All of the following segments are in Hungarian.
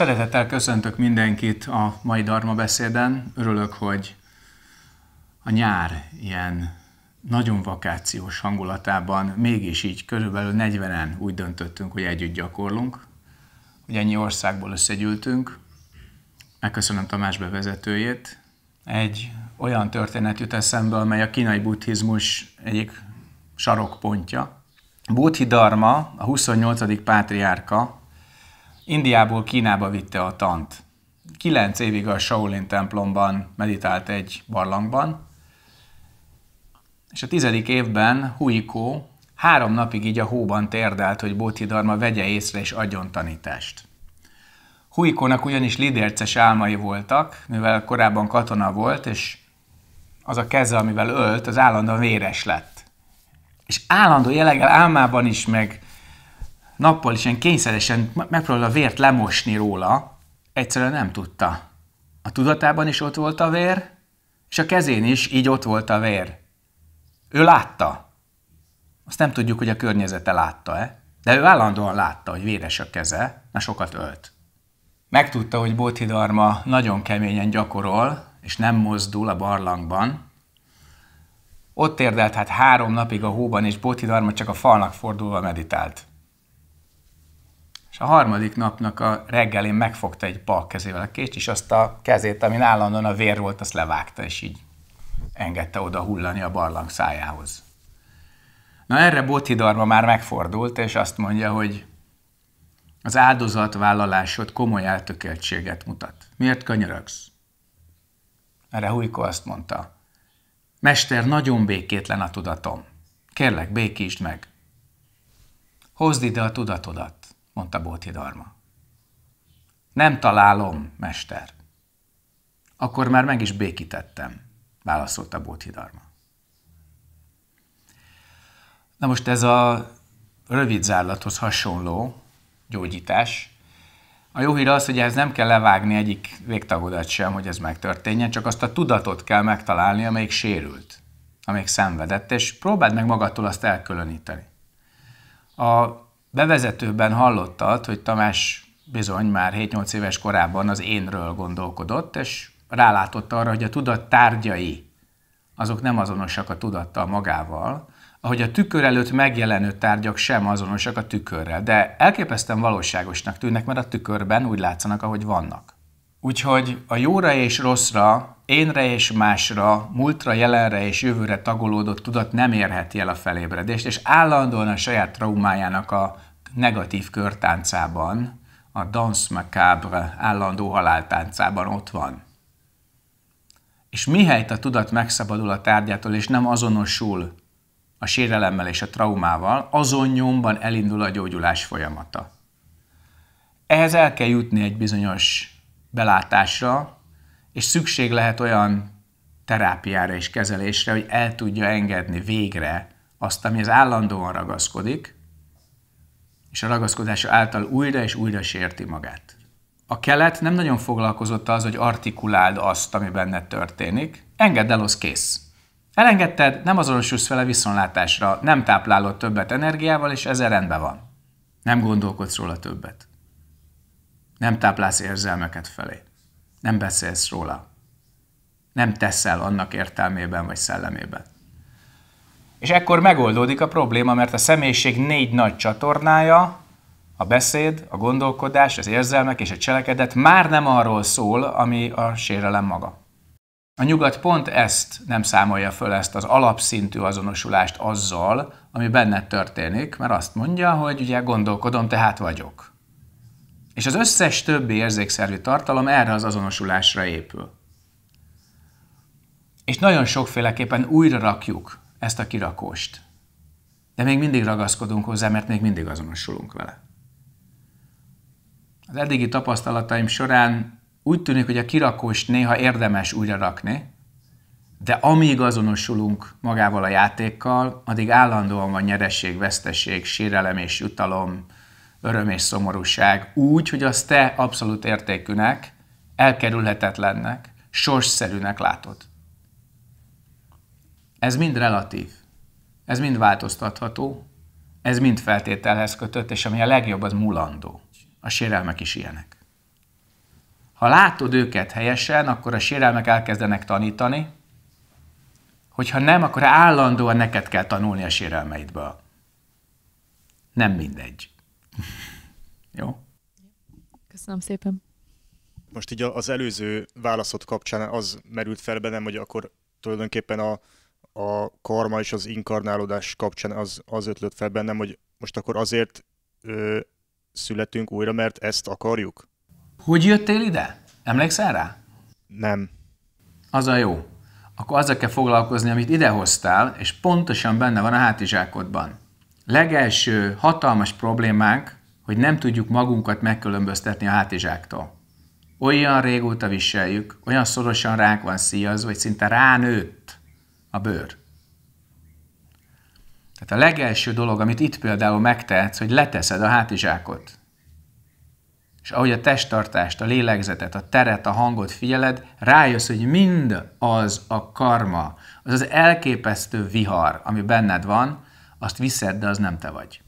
Szeretettel köszöntök mindenkit a mai Dharma beszéden. Örülök, hogy a nyár ilyen nagyon vakációs hangulatában mégis így körülbelül 40-en úgy döntöttünk, hogy együtt gyakorlunk, hogy ennyi országból összegyűltünk. Megköszönöm Tamás bevezetőjét. Egy olyan történet jut eszembe, amely a kínai buddhizmus egyik sarokpontja. Buddhi Dharma, a 28. pátriárka, Indiából Kínába vitte a tant. Kilenc évig a Shaolin templomban meditált egy barlangban, és a tizedik évben Huiko három napig így a hóban térdelt, hogy Bodhidharma vegye észre és adjon tanítást. Huikónak ugyanis lidérces álmai voltak, mivel korábban katona volt, és az a keze, amivel ölt, az állandóan véres lett. És állandó jelleggel álmában is, meg nappal is ilyen kényszeresen megpróbálja a vért lemosni róla, egyszerűen nem tudta. A tudatában is ott volt a vér, és a kezén is így ott volt a vér. Ő látta. Azt nem tudjuk, hogy a környezete látta-e, de ő állandóan látta, hogy véres a keze, mert sokat ölt. Megtudta, hogy Bóthidarma nagyon keményen gyakorol, és nem mozdul a barlangban. Ott érdelt hát három napig a hóban, és Bóthidarma csak a falnak fordulva meditált a harmadik napnak a reggelén megfogta egy bal kezével a kést, és azt a kezét, ami állandóan a vér volt, azt levágta, és így engedte oda hullani a barlang szájához. Na erre Bothidarma már megfordult, és azt mondja, hogy az áldozatvállalásod komoly eltökéltséget mutat. Miért könyörögsz? Erre Hujko azt mondta, Mester, nagyon békétlen a tudatom. Kérlek, békítsd meg. Hozd ide a tudatodat mondta Darma. Nem találom, mester. Akkor már meg is békítettem, válaszolta Darma. Na most ez a rövid zárlathoz hasonló gyógyítás. A jó hír az, hogy ez nem kell levágni egyik végtagodat sem, hogy ez megtörténjen, csak azt a tudatot kell megtalálni, amelyik sérült, amelyik szenvedett, és próbáld meg magadtól azt elkülöníteni. A bevezetőben hallottad, hogy Tamás bizony már 7-8 éves korában az énről gondolkodott, és rálátott arra, hogy a tudat tárgyai azok nem azonosak a tudattal magával, ahogy a tükör előtt megjelenő tárgyak sem azonosak a tükörrel, de elképesztően valóságosnak tűnnek, mert a tükörben úgy látszanak, ahogy vannak. Úgyhogy a jóra és rosszra, énre és másra, múltra, jelenre és jövőre tagolódott tudat nem érheti el a felébredést, és állandóan a saját traumájának a negatív körtáncában, a dance Macabre állandó haláltáncában ott van. És mihelyt a tudat megszabadul a tárgyától, és nem azonosul a sérelemmel és a traumával, azon nyomban elindul a gyógyulás folyamata. Ehhez el kell jutni egy bizonyos belátásra, és szükség lehet olyan terápiára és kezelésre, hogy el tudja engedni végre azt, ami az állandóan ragaszkodik, és a ragaszkodása által újra és újra sérti magát. A kelet nem nagyon foglalkozott az, hogy artikuláld azt, ami benned történik. Engedd el, az kész. Elengedted, nem azonosulsz vele viszonlátásra, nem táplálod többet energiával, és ezzel rendben van. Nem gondolkodsz róla többet. Nem táplálsz érzelmeket felé. Nem beszélsz róla. Nem teszel annak értelmében vagy szellemében. És ekkor megoldódik a probléma, mert a személyiség négy nagy csatornája, a beszéd, a gondolkodás, az érzelmek és a cselekedet már nem arról szól, ami a sérelem maga. A nyugat pont ezt nem számolja föl, ezt az alapszintű azonosulást azzal, ami benned történik, mert azt mondja, hogy ugye gondolkodom, tehát vagyok. És az összes többi érzékszervi tartalom erre az azonosulásra épül. És nagyon sokféleképpen újra rakjuk ezt a kirakóst. De még mindig ragaszkodunk hozzá, mert még mindig azonosulunk vele. Az eddigi tapasztalataim során úgy tűnik, hogy a kirakóst néha érdemes újra rakni, de amíg azonosulunk magával a játékkal, addig állandóan van nyeresség, veszteség, sérelem és jutalom, öröm és szomorúság úgy, hogy azt te abszolút értékűnek, elkerülhetetlennek, sorsszerűnek látod. Ez mind relatív, ez mind változtatható, ez mind feltételhez kötött, és ami a legjobb, az mulandó. A sérelmek is ilyenek. Ha látod őket helyesen, akkor a sérelmek elkezdenek tanítani, hogyha nem, akkor állandóan neked kell tanulni a sérelmeidből. Nem mindegy. Jó? Köszönöm szépen. Most így az előző válaszod kapcsán az merült fel bennem, hogy akkor tulajdonképpen a, a karma és az inkarnálódás kapcsán az, az ötlött fel bennem, hogy most akkor azért ö, születünk újra, mert ezt akarjuk? Hogy jöttél ide? Emlékszel rá? Nem. Az a jó. Akkor azzal kell foglalkozni, amit idehoztál, és pontosan benne van a hátizsákodban. Legelső hatalmas problémánk hogy nem tudjuk magunkat megkülönböztetni a hátizsáktól. Olyan régóta viseljük, olyan szorosan ránk van szíjazva, hogy szinte ránőtt a bőr. Tehát a legelső dolog, amit itt például megtehetsz, hogy leteszed a hátizsákot. És ahogy a testtartást, a lélegzetet, a teret, a hangot figyeled, rájössz, hogy mind az a karma, az az elképesztő vihar, ami benned van, azt viszed, de az nem te vagy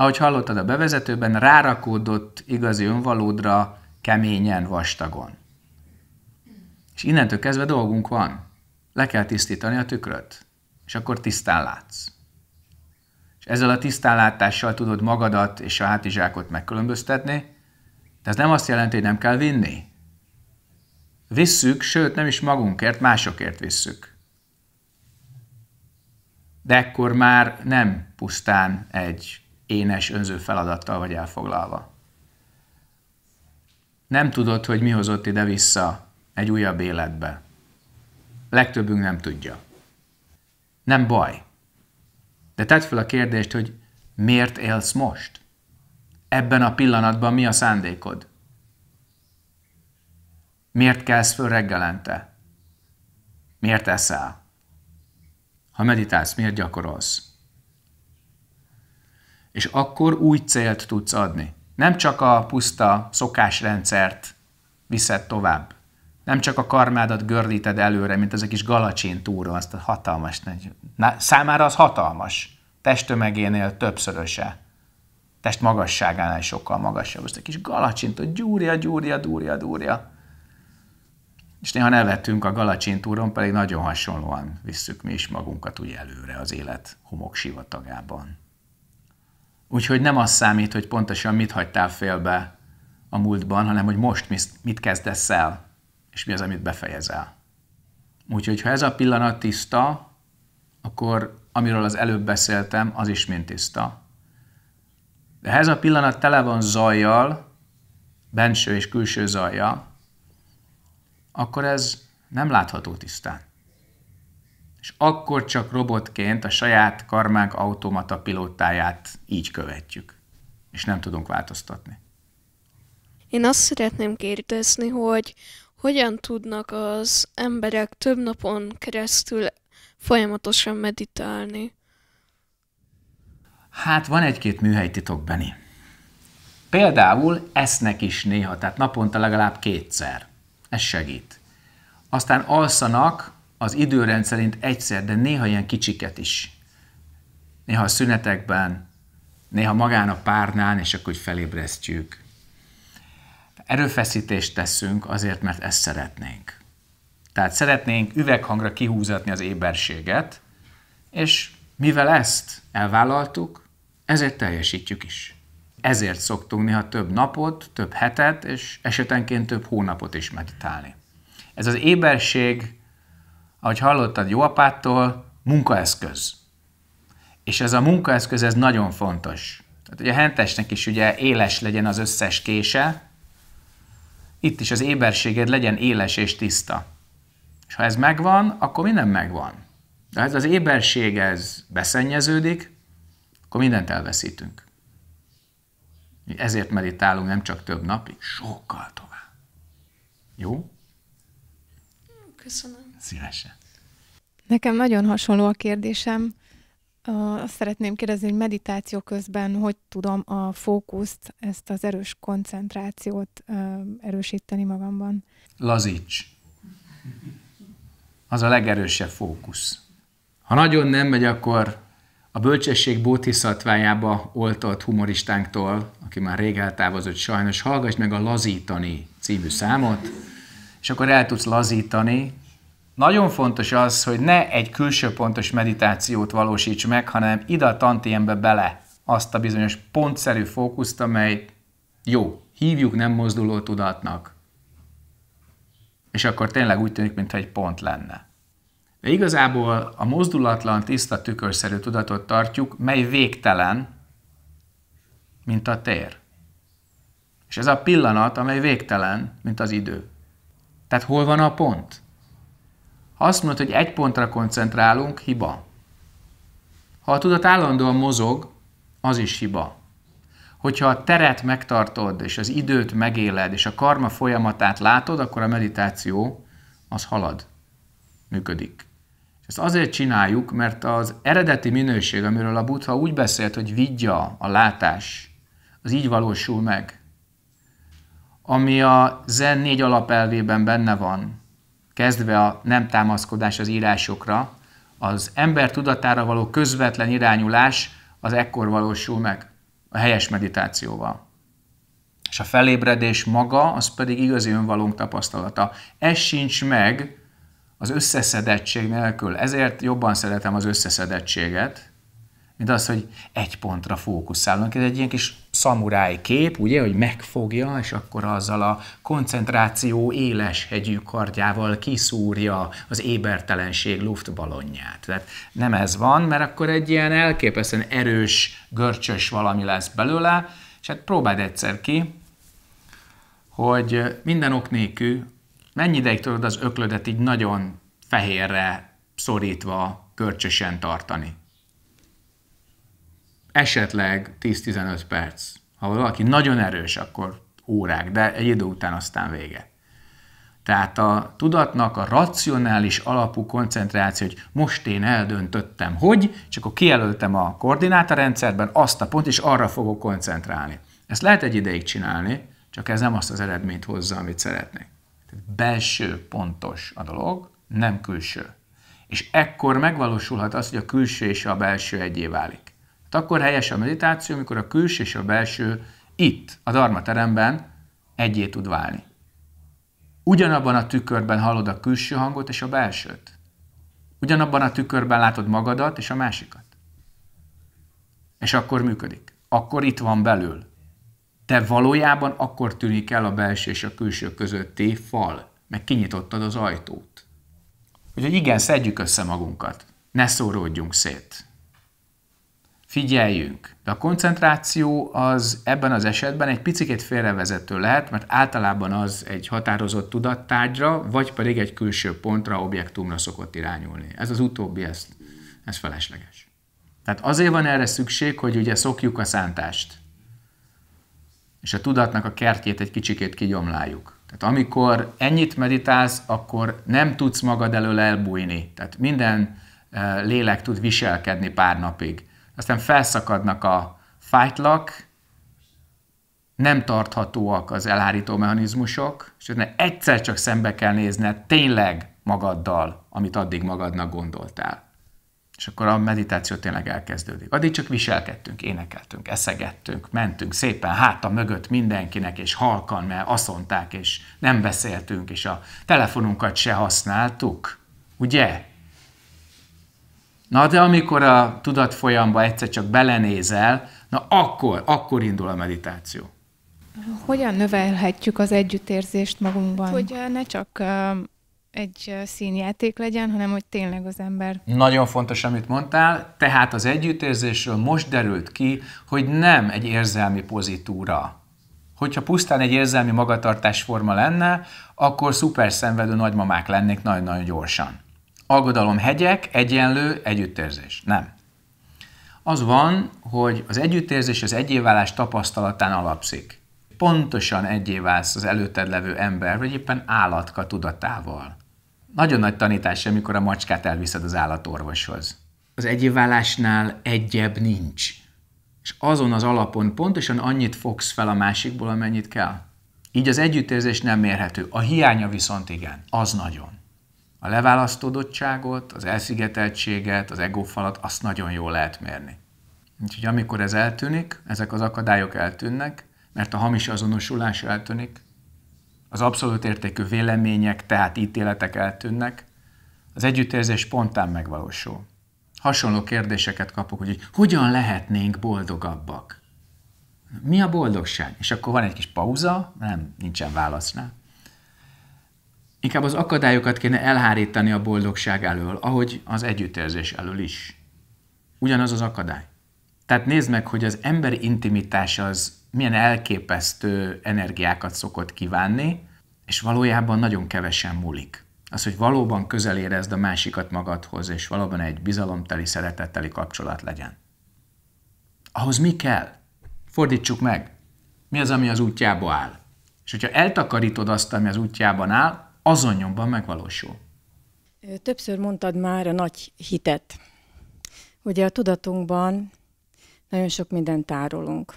ahogy hallottad a bevezetőben, rárakódott igazi önvalódra keményen, vastagon. És innentől kezdve dolgunk van. Le kell tisztítani a tükröt, és akkor tisztán látsz. És ezzel a tisztánlátással tudod magadat és a hátizsákot megkülönböztetni, de ez nem azt jelenti, hogy nem kell vinni. Visszük, sőt nem is magunkért, másokért visszük. De ekkor már nem pusztán egy énes, önző feladattal vagy elfoglalva. Nem tudod, hogy mi hozott ide vissza egy újabb életbe. Legtöbbünk nem tudja. Nem baj. De tedd fel a kérdést, hogy miért élsz most? Ebben a pillanatban mi a szándékod? Miért kelsz föl reggelente? Miért eszel? Ha meditálsz, miért gyakorolsz? És akkor új célt tudsz adni. Nem csak a puszta szokásrendszert viszed tovább. Nem csak a karmádat gördíted előre, mint ez a kis galacsén túra, azt a hatalmas. Na, számára az hatalmas. Testtömegénél többszöröse. Test magasságánál sokkal magasabb. ez a kis galacsintot gyúrja, gyúrja, dúrja, dúrja. És néha nevetünk a galacsintúron, pedig nagyon hasonlóan visszük mi is magunkat úgy előre az élet sivatagában. Úgyhogy nem az számít, hogy pontosan mit hagytál félbe a múltban, hanem hogy most mit kezdesz el, és mi az, amit befejezel. Úgyhogy ha ez a pillanat tiszta, akkor amiről az előbb beszéltem, az is mind tiszta. De ha ez a pillanat tele van zajjal, benső és külső zajjal, akkor ez nem látható tisztán és akkor csak robotként a saját karmánk automata pilótáját így követjük, és nem tudunk változtatni. Én azt szeretném kérdezni, hogy hogyan tudnak az emberek több napon keresztül folyamatosan meditálni? Hát van egy-két műhely titok, Benni. Például esznek is néha, tehát naponta legalább kétszer. Ez segít. Aztán alszanak az időrend szerint egyszer, de néha ilyen kicsiket is. Néha a szünetekben, néha magán a párnán, és akkor felébresztjük. Erőfeszítést teszünk azért, mert ezt szeretnénk. Tehát szeretnénk üveghangra kihúzatni az éberséget, és mivel ezt elvállaltuk, ezért teljesítjük is. Ezért szoktunk néha több napot, több hetet, és esetenként több hónapot is meditálni. Ez az éberség ahogy hallottad jó apától, munkaeszköz. És ez a munkaeszköz, ez nagyon fontos. Tehát ugye a hentesnek is ugye éles legyen az összes kése, itt is az éberséged legyen éles és tiszta. És ha ez megvan, akkor minden megvan. De ha ez az éberség, ez beszennyeződik, akkor mindent elveszítünk. Ezért meditálunk nem csak több napig, sokkal tovább. Jó? Köszönöm szívesen. Nekem nagyon hasonló a kérdésem. Azt szeretném kérdezni, hogy meditáció közben hogy tudom a fókuszt, ezt az erős koncentrációt erősíteni magamban? Lazíts. Az a legerősebb fókusz. Ha nagyon nem megy, akkor a bölcsesség bótiszatvájába oltott humoristánktól, aki már rég eltávozott sajnos, hallgass meg a Lazítani című számot, és akkor el tudsz lazítani, nagyon fontos az, hogy ne egy külső pontos meditációt valósíts meg, hanem ide a tantiembe bele azt a bizonyos pontszerű fókuszt, amely jó, hívjuk nem mozduló tudatnak. És akkor tényleg úgy tűnik, mintha egy pont lenne. De igazából a mozdulatlan, tiszta, tükörszerű tudatot tartjuk, mely végtelen, mint a tér. És ez a pillanat, amely végtelen, mint az idő. Tehát hol van a pont? Ha azt mondod, hogy egy pontra koncentrálunk, hiba. Ha a tudat állandóan mozog, az is hiba. Hogyha a teret megtartod, és az időt megéled, és a karma folyamatát látod, akkor a meditáció az halad, működik. És ezt azért csináljuk, mert az eredeti minőség, amiről a Buddha úgy beszélt, hogy vidja, a látás, az így valósul meg. Ami a Zen négy alapelvében benne van, kezdve a nem támaszkodás az írásokra, az ember tudatára való közvetlen irányulás az ekkor valósul meg, a helyes meditációval. És a felébredés maga, az pedig igazi önvalónk tapasztalata. Ez sincs meg az összeszedettség nélkül. Ezért jobban szeretem az összeszedettséget, mint az, hogy egy pontra fókuszálnak, Ez egy ilyen kis szamuráj kép, ugye, hogy megfogja, és akkor azzal a koncentráció éles hegyű kardjával kiszúrja az ébertelenség luftballonját. Tehát nem ez van, mert akkor egy ilyen elképesztően erős, görcsös valami lesz belőle, és hát próbáld egyszer ki, hogy minden ok nélkül mennyi ideig tudod az öklödet így nagyon fehérre szorítva, görcsösen tartani esetleg 10-15 perc. Ha valaki nagyon erős, akkor órák, de egy idő után aztán vége. Tehát a tudatnak a racionális alapú koncentráció, hogy most én eldöntöttem, hogy, csak akkor kijelöltem a koordinátarendszerben azt a pont, és arra fogok koncentrálni. Ezt lehet egy ideig csinálni, csak ez nem azt az eredményt hozza, amit szeretnék. Tehát belső pontos a dolog, nem külső. És ekkor megvalósulhat az, hogy a külső és a belső egyé válik. Hát akkor helyes a meditáció, amikor a külső és a belső itt, a teremben egyé tud válni. Ugyanabban a tükörben hallod a külső hangot és a belsőt. Ugyanabban a tükörben látod magadat és a másikat. És akkor működik. Akkor itt van belül. Te valójában akkor tűnik el a belső és a külső közötti fal, meg kinyitottad az ajtót. Úgyhogy igen, szedjük össze magunkat. Ne szóródjunk szét figyeljünk. De a koncentráció az ebben az esetben egy picit félrevezető lehet, mert általában az egy határozott tudattárgyra, vagy pedig egy külső pontra, objektumra szokott irányulni. Ez az utóbbi, ez, ez felesleges. Tehát azért van erre szükség, hogy ugye szokjuk a szántást, és a tudatnak a kertjét egy kicsikét kigyomláljuk. Tehát amikor ennyit meditálsz, akkor nem tudsz magad elől elbújni. Tehát minden eh, lélek tud viselkedni pár napig aztán felszakadnak a fájtlak, nem tarthatóak az elhárító mechanizmusok, és egyszer csak szembe kell nézned tényleg magaddal, amit addig magadnak gondoltál. És akkor a meditáció tényleg elkezdődik. Addig csak viselkedtünk, énekeltünk, eszegettünk, mentünk szépen háta mögött mindenkinek, és halkan, mert aszonták, és nem beszéltünk, és a telefonunkat se használtuk. Ugye? Na de amikor a tudat folyamba egyszer csak belenézel, na akkor, akkor indul a meditáció. Hogyan növelhetjük az együttérzést magunkban? Hogy eh, ne csak eh, egy eh, színjáték legyen, hanem hogy tényleg az ember. Nagyon fontos, amit mondtál, tehát az együttérzésről most derült ki, hogy nem egy érzelmi pozitúra. Hogyha pusztán egy érzelmi magatartásforma lenne, akkor szuper szenvedő nagymamák lennék nagyon-nagyon gyorsan. Aggodalom hegyek, egyenlő, együttérzés. Nem. Az van, hogy az együttérzés az egyéválás tapasztalatán alapszik. Pontosan egyéválsz az előtted levő ember, vagy éppen állatka tudatával. Nagyon nagy tanítás, amikor a macskát elviszed az állatorvoshoz. Az egyéválásnál egyebb nincs. És azon az alapon pontosan annyit fogsz fel a másikból, amennyit kell. Így az együttérzés nem mérhető. A hiánya viszont igen, az nagyon. A leválasztódottságot, az elszigeteltséget, az egófalat, azt nagyon jól lehet mérni. Úgyhogy amikor ez eltűnik, ezek az akadályok eltűnnek, mert a hamis azonosulás eltűnik, az abszolút értékű vélemények, tehát ítéletek eltűnnek, az együttérzés spontán megvalósul. Hasonló kérdéseket kapok, hogy hogyan lehetnénk boldogabbak? Mi a boldogság? És akkor van egy kis pauza, nem, nincsen válasz nem? Inkább az akadályokat kéne elhárítani a boldogság elől, ahogy az együttérzés elől is. Ugyanaz az akadály. Tehát nézd meg, hogy az ember intimitás az milyen elképesztő energiákat szokott kívánni, és valójában nagyon kevesen múlik. Az, hogy valóban közel érezd a másikat magadhoz, és valóban egy bizalomteli, szeretetteli kapcsolat legyen. Ahhoz mi kell? Fordítsuk meg. Mi az, ami az útjába áll? És hogyha eltakarítod azt, ami az útjában áll, azon nyomban megvalósul. Többször mondtad már a nagy hitet. Ugye a tudatunkban nagyon sok mindent tárolunk,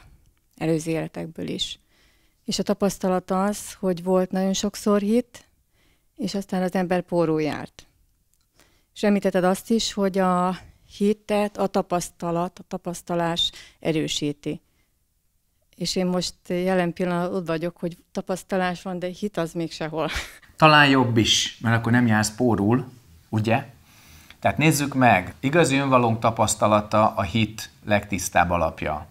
előző életekből is. És a tapasztalat az, hogy volt nagyon sokszor hit, és aztán az ember pórul járt. És említetted azt is, hogy a hitet a tapasztalat, a tapasztalás erősíti és én most jelen pillanatban ott vagyok, hogy tapasztalás van, de hit az még sehol. Talán jobb is, mert akkor nem jársz pórul, ugye? Tehát nézzük meg, igazi önvalónk tapasztalata a hit legtisztább alapja.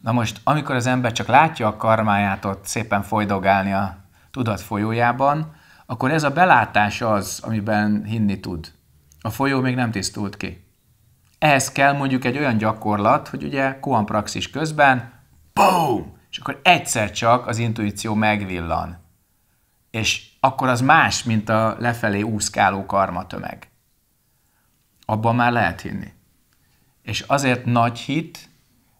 Na most, amikor az ember csak látja a karmáját ott szépen folydogálni a tudat folyójában, akkor ez a belátás az, amiben hinni tud. A folyó még nem tisztult ki. Ehhez kell mondjuk egy olyan gyakorlat, hogy ugye koanpraxis közben boom! És akkor egyszer csak az intuíció megvillan. És akkor az más, mint a lefelé úszkáló karma tömeg. Abban már lehet hinni. És azért nagy hit,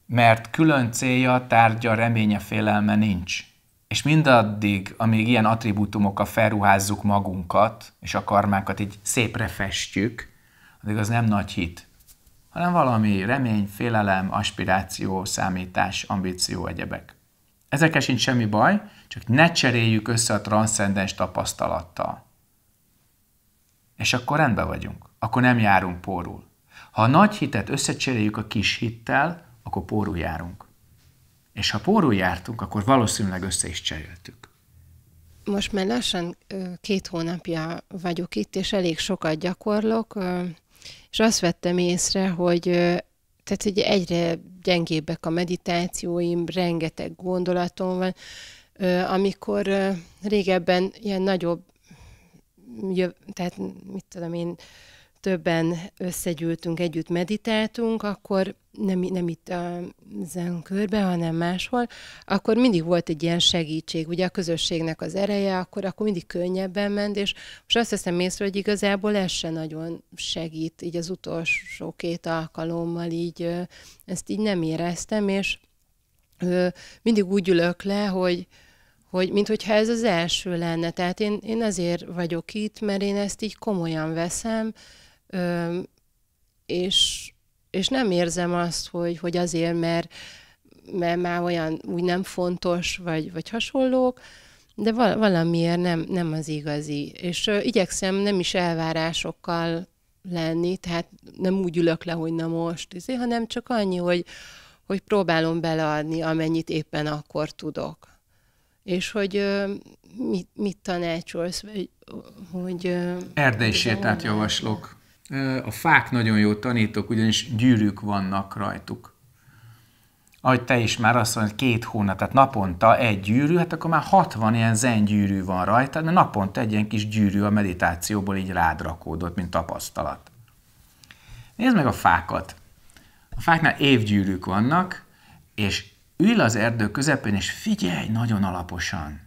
mert külön célja, tárgya, reménye, félelme nincs. És mindaddig, amíg ilyen attribútumokkal felruházzuk magunkat, és a karmákat így szépre festjük, addig az nem nagy hit hanem valami remény, félelem, aspiráció, számítás, ambíció, egyebek. Ezekkel sincs semmi baj, csak ne cseréljük össze a transzcendens tapasztalattal. És akkor rendben vagyunk, akkor nem járunk pórul. Ha a nagy hitet összecseréljük a kis hittel, akkor pórul járunk. És ha pórul jártunk, akkor valószínűleg össze is cseréltük. Most már lassan két hónapja vagyok itt, és elég sokat gyakorlok és azt vettem észre, hogy tehát hogy egyre gyengébbek a meditációim, rengeteg gondolatom van, amikor régebben ilyen nagyobb, tehát mit tudom én, többen összegyűltünk, együtt meditáltunk, akkor nem, nem itt a zenkörbe, hanem máshol, akkor mindig volt egy ilyen segítség, ugye a közösségnek az ereje, akkor, akkor mindig könnyebben ment, és most azt hiszem észre, hogy igazából ez se nagyon segít, így az utolsó két alkalommal így ezt így nem éreztem, és mindig úgy ülök le, hogy, hogy minthogyha ez az első lenne. Tehát én, én azért vagyok itt, mert én ezt így komolyan veszem, és és nem érzem azt, hogy, hogy azért, mert, mert már olyan úgy nem fontos, vagy, vagy hasonlók, de val- valamiért nem, nem az igazi. És ö, igyekszem nem is elvárásokkal lenni, tehát nem úgy ülök le, hogy na most, izé, hanem csak annyi, hogy, hogy próbálom beleadni, amennyit éppen akkor tudok. És hogy ö, mit, mit tanácsolsz, vagy hogy... Uh, Erdély sétát javaslok a fák nagyon jó tanítók, ugyanis gyűrűk vannak rajtuk. Ahogy te is már azt mondod, két hónap, tehát naponta egy gyűrű, hát akkor már 60 ilyen zen gyűrű van rajta, de naponta egy ilyen kis gyűrű a meditációból így rád rakódott, mint tapasztalat. Nézd meg a fákat. A fáknál évgyűrűk vannak, és ül az erdő közepén, és figyelj nagyon alaposan.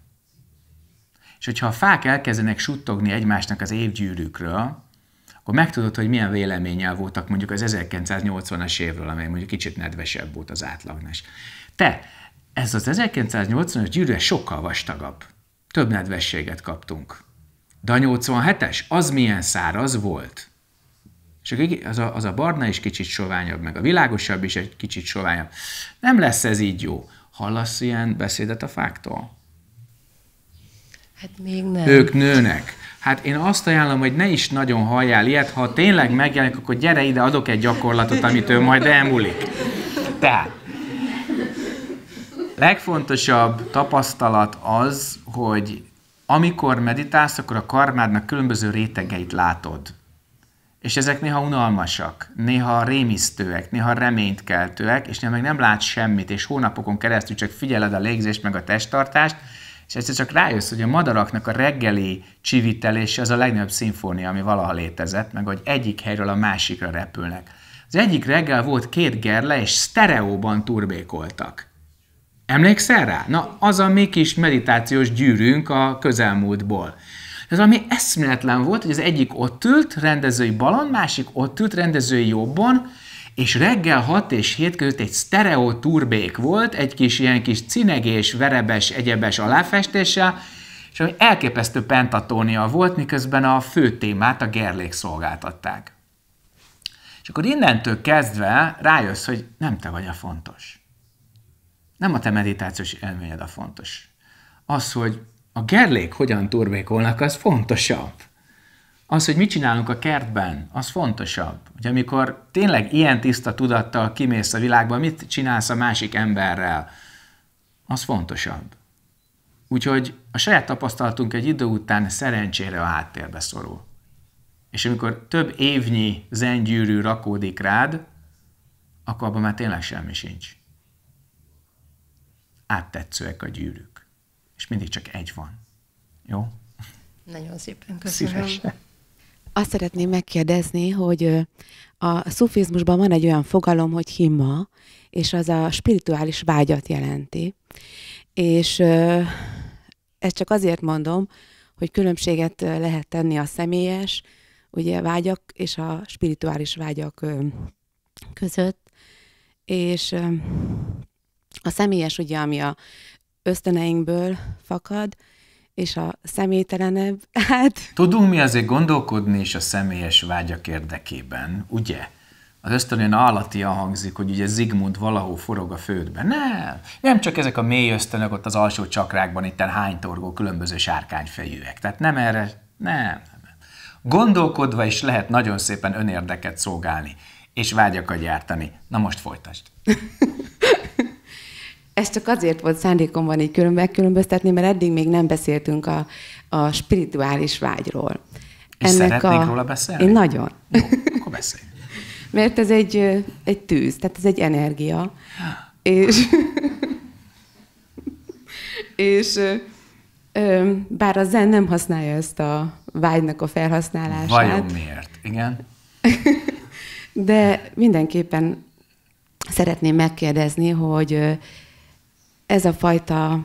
És hogyha a fák elkezdenek suttogni egymásnak az évgyűrűkről, akkor megtudod, hogy milyen véleménnyel voltak mondjuk az 1980-as évről, amely mondjuk kicsit nedvesebb volt az átlagnás. Te, ez az 1980-as gyűrűje sokkal vastagabb. Több nedvességet kaptunk. De a 87-es, az milyen száraz volt? És az a, az a barna is kicsit soványabb, meg a világosabb is egy kicsit soványabb. Nem lesz ez így jó. Hallasz ilyen beszédet a fáktól? Hát még nem. Ők nőnek. Hát én azt ajánlom, hogy ne is nagyon halljál ilyet, ha tényleg megjelenik, akkor gyere ide, adok egy gyakorlatot, amit ő majd elmúlik. Tehát, legfontosabb tapasztalat az, hogy amikor meditálsz, akkor a karmádnak különböző rétegeit látod. És ezek néha unalmasak, néha rémisztőek, néha reményt keltőek, és néha meg nem látsz semmit, és hónapokon keresztül csak figyeled a légzést meg a testtartást, és egyszer csak rájössz, hogy a madaraknak a reggeli csivitelése az a legnagyobb szimfónia, ami valaha létezett, meg hogy egyik helyről a másikra repülnek. Az egyik reggel volt két gerle, és sztereóban turbékoltak. Emlékszel rá? Na, az a mi kis meditációs gyűrünk a közelmúltból. Ez ami eszméletlen volt, hogy az egyik ott ült, rendezői balon, másik ott ült, rendezői jobban és reggel 6 és 7 között egy stereo turbék volt, egy kis ilyen kis cinegés, verebes, egyebes aláfestéssel, és ami elképesztő pentatónia volt, miközben a fő témát, a gerlék szolgáltatták. És akkor innentől kezdve rájössz, hogy nem te vagy a fontos. Nem a te meditációs élményed a fontos. Az, hogy a gerlék hogyan turbékolnak, az fontosabb. Az, hogy mit csinálunk a kertben, az fontosabb. Hogy amikor tényleg ilyen tiszta tudattal kimész a világba, mit csinálsz a másik emberrel, az fontosabb. Úgyhogy a saját tapasztalatunk egy idő után szerencsére a háttérbe szorul. És amikor több évnyi zengyűrű rakódik rád, akkor abban már tényleg semmi sincs. Áttetszőek a gyűrűk. És mindig csak egy van. Jó? Nagyon szépen köszönöm. Szívesen. Azt szeretném megkérdezni, hogy a szufizmusban van egy olyan fogalom, hogy himma, és az a spirituális vágyat jelenti. És ezt csak azért mondom, hogy különbséget lehet tenni a személyes ugye, vágyak és a spirituális vágyak között. És a személyes, ugye, ami a ösztöneinkből fakad, és a személytelenebb, hát... Tudunk mi azért gondolkodni is a személyes vágyak érdekében, ugye? Az ösztönön állatian hangzik, hogy ugye Zigmund valahol forog a földben. Nem, nem csak ezek a mély ösztönök ott az alsó csakrákban, hány torgó különböző sárkányfejűek. Tehát nem erre, nem, nem, nem. Gondolkodva is lehet nagyon szépen önérdeket szolgálni, és vágyakat gyártani. Na most folytasd. Ez csak azért volt szándékomban így különböztetni, mert eddig még nem beszéltünk a, a spirituális vágyról. És Ennek a... róla beszélni? Én nagyon. Jó, akkor beszélj. mert ez egy, egy tűz, tehát ez egy energia. és, és bár a zen nem használja ezt a vágynak a felhasználását. Vajon miért? Igen. De mindenképpen szeretném megkérdezni, hogy ez a fajta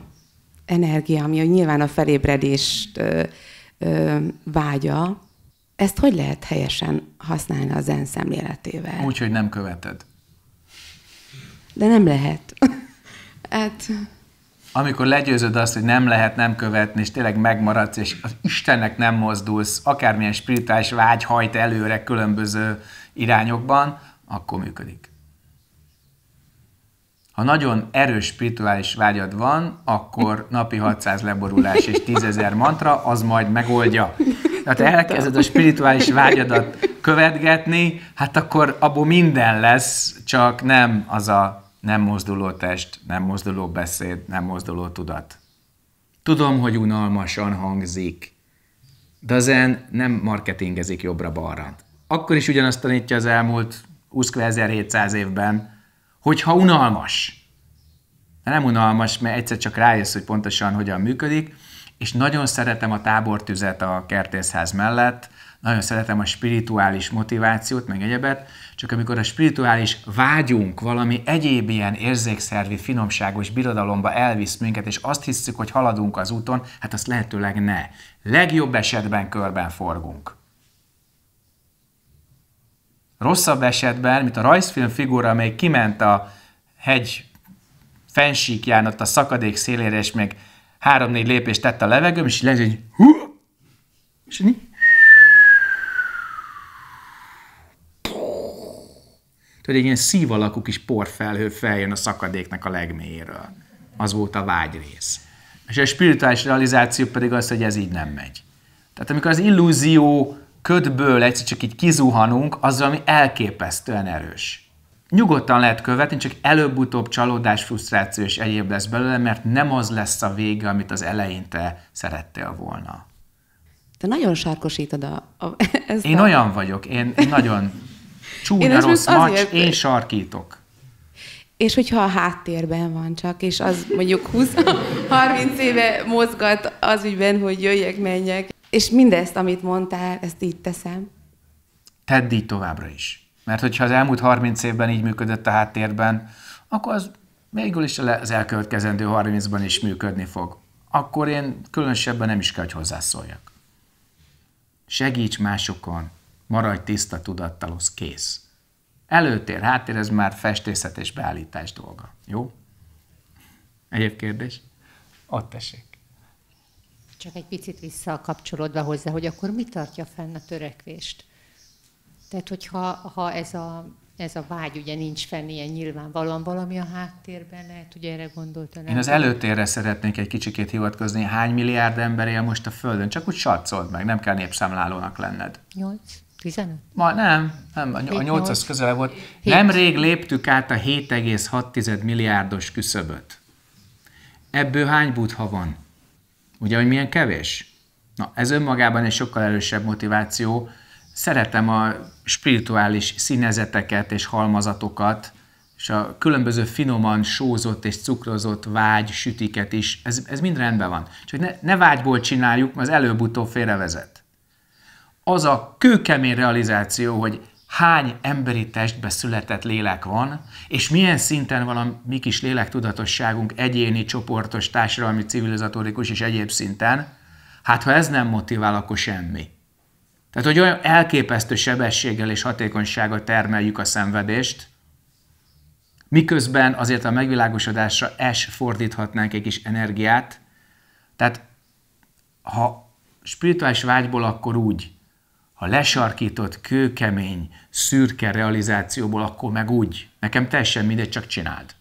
energia, ami nyilván a felébredést ö, ö, vágya, ezt hogy lehet helyesen használni a zen szemléletével? Úgy, hogy nem követed. De nem lehet. hát... Amikor legyőzöd azt, hogy nem lehet nem követni, és tényleg megmaradsz, és az Istennek nem mozdulsz, akármilyen spirituális vágy hajt előre különböző irányokban, akkor működik. Ha nagyon erős spirituális vágyad van, akkor napi 600 leborulás és 10.000 mantra, az majd megoldja. Tehát elkezded a spirituális vágyadat követgetni, hát akkor abból minden lesz, csak nem az a nem mozduló test, nem mozduló beszéd, nem mozduló tudat. Tudom, hogy unalmasan hangzik, de en nem marketingezik jobbra-balra. Akkor is ugyanazt tanítja az elmúlt 20.700 évben, hogyha unalmas. De nem unalmas, mert egyszer csak rájössz, hogy pontosan hogyan működik, és nagyon szeretem a tábortüzet a kertészház mellett, nagyon szeretem a spirituális motivációt, meg egyebet, csak amikor a spirituális vágyunk valami egyéb ilyen érzékszervi, finomságos birodalomba elvisz minket, és azt hiszük, hogy haladunk az úton, hát azt lehetőleg ne. Legjobb esetben körben forgunk rosszabb esetben, mint a rajzfilm figura, amely kiment a hegy fensíkján, ott a szakadék szélére, és még három-négy lépést tett a levegőm, és lesz hogy hú, és így, Tudod, egy ilyen szív alakú kis porfelhő feljön a szakadéknak a legmélyéről. Az volt a vágyrész. És a spirituális realizáció pedig az, hogy ez így nem megy. Tehát amikor az illúzió ködből egyszer csak így kizuhanunk, az ami elképesztően erős. Nyugodtan lehet követni, csak előbb-utóbb csalódás, frusztráció és egyéb lesz belőle, mert nem az lesz a vége, amit az eleinte szerettél volna. Te nagyon sarkosítod a... a ezt én a... olyan vagyok, én, én nagyon csúnya, én rossz macs, azért... én sarkítok. És hogyha a háttérben van csak, és az mondjuk 20-30 éve mozgat az ügyben, hogy jöjjek, menjek, és mindezt, amit mondtál, ezt így teszem. Tedd így továbbra is. Mert hogyha az elmúlt 30 évben így működött a háttérben, akkor az végül is az elkövetkezendő 30-ban is működni fog. Akkor én különösebben nem is kell, hogy hozzászóljak. Segíts másokon, maradj tiszta tudattal, az kész. Előtér, háttér, ez már festészet és beállítás dolga. Jó? Egyéb kérdés? Ott tessék. Csak egy picit visszakapcsolódva hozzá, hogy akkor mi tartja fenn a törekvést? Tehát, hogyha ha ez, a, ez a vágy ugye nincs fenn ilyen nyilvánvalóan valami a háttérben, lehet ugye erre gondoltam. Én az előtérre szeretnék egy kicsikét hivatkozni. Hány milliárd ember él most a Földön? Csak úgy satszold meg, nem kell népszámlálónak lenned. Nyolc. 15? Ma nem, nem a 8 az közel volt. Nemrég léptük át a 7,6 milliárdos küszöböt. Ebből hány butha van? Ugye, hogy milyen kevés? Na, ez önmagában egy sokkal erősebb motiváció. Szeretem a spirituális színezeteket és halmazatokat, és a különböző finoman sózott és cukrozott vágy sütiket is, ez, ez mind rendben van. Csak ne, ne vágyból csináljuk, mert az előbb-utóbb félrevezet. Az a kőkemény realizáció, hogy hány emberi testbe született lélek van, és milyen szinten van a mi kis lélektudatosságunk egyéni, csoportos, társadalmi, civilizatórikus és egyéb szinten, hát ha ez nem motivál, akkor semmi. Tehát, hogy olyan elképesztő sebességgel és hatékonysággal termeljük a szenvedést, miközben azért a megvilágosodásra es fordíthatnánk egy kis energiát, tehát ha spirituális vágyból, akkor úgy, a lesarkított, kőkemény, szürke realizációból, akkor meg úgy. Nekem teljesen mindegy, csak csináld.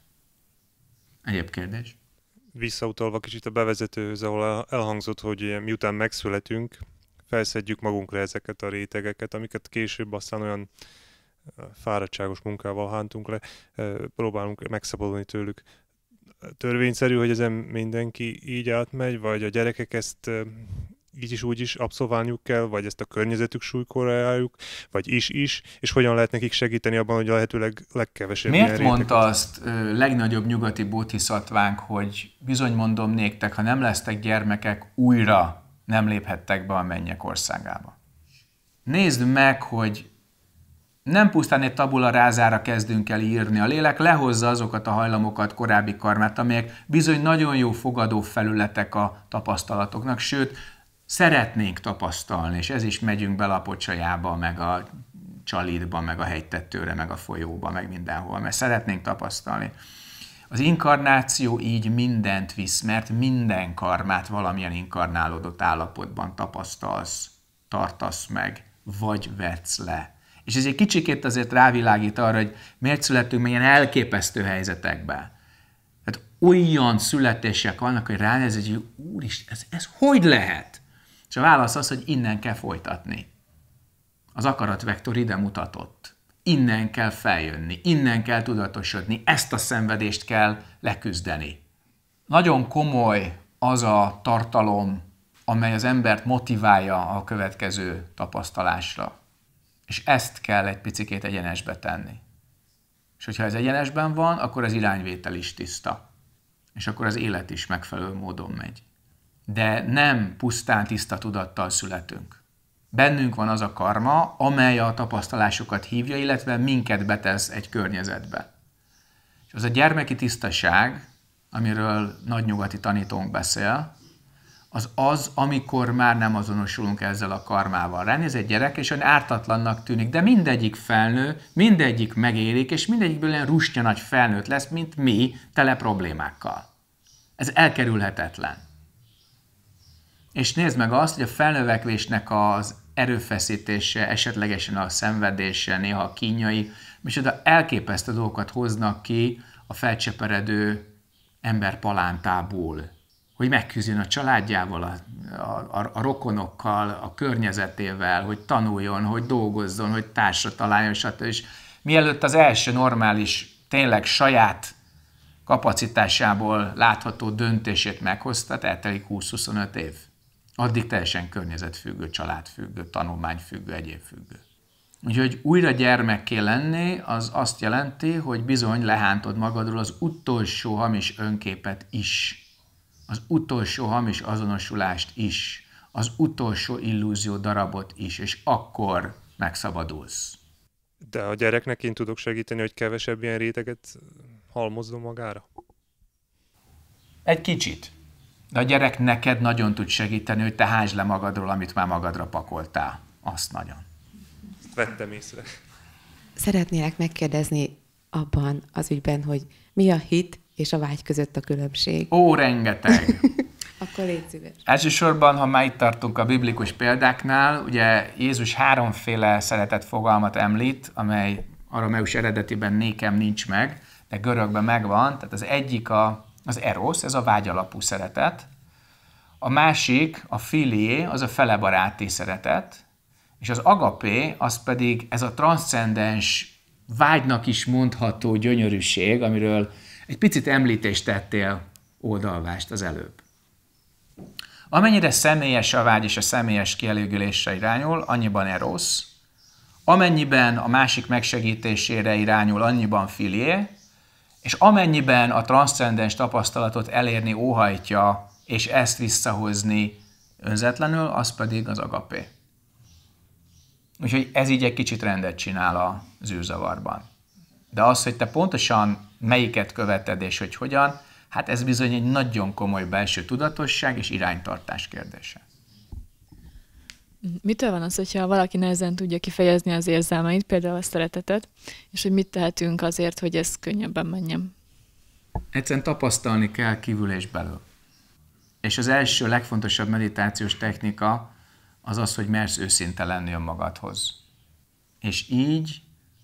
Egyéb kérdés? Visszautalva kicsit a bevezetőhöz, ahol elhangzott, hogy miután megszületünk, felszedjük magunkra ezeket a rétegeket, amiket később aztán olyan fáradtságos munkával hántunk le, próbálunk megszabadulni tőlük. Törvényszerű, hogy ezen mindenki így átmegy, vagy a gyerekek ezt így is úgy is abszolválniuk kell, vagy ezt a környezetük súlykorájuk, vagy is-is, és hogyan lehet nekik segíteni abban, hogy a lehetőleg legkevesebb Miért mondta azt ö, legnagyobb nyugati bódhiszatvánk, hogy bizony mondom néktek, ha nem lesztek gyermekek, újra nem léphettek be a mennyek országába? Nézd meg, hogy nem pusztán egy tabula rázára kezdünk el írni. A lélek lehozza azokat a hajlamokat, korábbi karmát, amelyek bizony nagyon jó fogadó felületek a tapasztalatoknak, sőt, szeretnénk tapasztalni, és ez is megyünk bele a pocsajába, meg a csalidba, meg a hegytetőre, meg a folyóba, meg mindenhol, mert szeretnénk tapasztalni. Az inkarnáció így mindent visz, mert minden karmát valamilyen inkarnálódott állapotban tapasztalsz, tartasz meg, vagy vetsz le. És ez egy kicsikét azért rávilágít arra, hogy miért születünk, milyen elképesztő helyzetekbe. Tehát olyan születések vannak, hogy ránéz, hogy úristen, ez, ez hogy lehet? És a válasz az, hogy innen kell folytatni. Az akaratvektor ide mutatott. Innen kell feljönni, innen kell tudatosodni, ezt a szenvedést kell leküzdeni. Nagyon komoly az a tartalom, amely az embert motiválja a következő tapasztalásra. És ezt kell egy picikét egyenesbe tenni. És hogyha ez egyenesben van, akkor az irányvétel is tiszta. És akkor az élet is megfelelő módon megy de nem pusztán tiszta tudattal születünk. Bennünk van az a karma, amely a tapasztalásokat hívja, illetve minket betesz egy környezetbe. És az a gyermeki tisztaság, amiről nagy nyugati tanítónk beszél, az az, amikor már nem azonosulunk ezzel a karmával. Ránéz egy gyerek, és olyan ártatlannak tűnik, de mindegyik felnő, mindegyik megérik, és mindegyikből olyan rustja nagy felnőtt lesz, mint mi, tele problémákkal. Ez elkerülhetetlen. És nézd meg azt, hogy a felnövekvésnek az erőfeszítése, esetlegesen a szenvedése, néha a kínjai, oda elképesztő dolgokat hoznak ki a felcseperedő ember palántából, hogy megküzdjön a családjával, a, a, a rokonokkal, a környezetével, hogy tanuljon, hogy dolgozzon, hogy társra találjon, stb. És mielőtt az első normális, tényleg saját kapacitásából látható döntését meghozta, eltelik 20-25 év addig teljesen környezetfüggő, családfüggő, tanulmányfüggő, egyéb függő. Úgyhogy újra gyermekké lenni az azt jelenti, hogy bizony lehántod magadról az utolsó hamis önképet is, az utolsó hamis azonosulást is, az utolsó illúzió darabot is, és akkor megszabadulsz. De a gyereknek én tudok segíteni, hogy kevesebb ilyen réteget halmozzon magára? Egy kicsit. De a gyerek neked nagyon tud segíteni, hogy te házs le magadról, amit már magadra pakoltál. Azt nagyon. Ezt vettem észre. Szeretnélek megkérdezni abban az ügyben, hogy mi a hit és a vágy között a különbség? Ó, rengeteg! Akkor légy szíves. Elsősorban, ha már itt tartunk a biblikus példáknál, ugye Jézus háromféle szeretett fogalmat említ, amely arameus eredetiben nékem nincs meg, de görögben megvan. Tehát az egyik a az erosz, ez a vágyalapú szeretet, a másik, a filié, az a felebaráti szeretet, és az agapé, az pedig ez a transzcendens vágynak is mondható gyönyörűség, amiről egy picit említést tettél oldalvást az előbb. Amennyire személyes a vágy és a személyes kielégülésre irányul, annyiban erosz, amennyiben a másik megsegítésére irányul, annyiban filié, és amennyiben a transzcendens tapasztalatot elérni óhajtja, és ezt visszahozni önzetlenül, az pedig az agapé. Úgyhogy ez így egy kicsit rendet csinál az űrzavarban. De az, hogy te pontosan melyiket követed és hogy hogyan, hát ez bizony egy nagyon komoly belső tudatosság és iránytartás kérdése. Mitől van az, hogyha valaki nehezen tudja kifejezni az érzelmeit, például a szeretetet, és hogy mit tehetünk azért, hogy ez könnyebben menjen? Egyszerűen tapasztalni kell kívül és belül. És az első legfontosabb meditációs technika az az, hogy mersz őszinte lenni önmagadhoz. És így,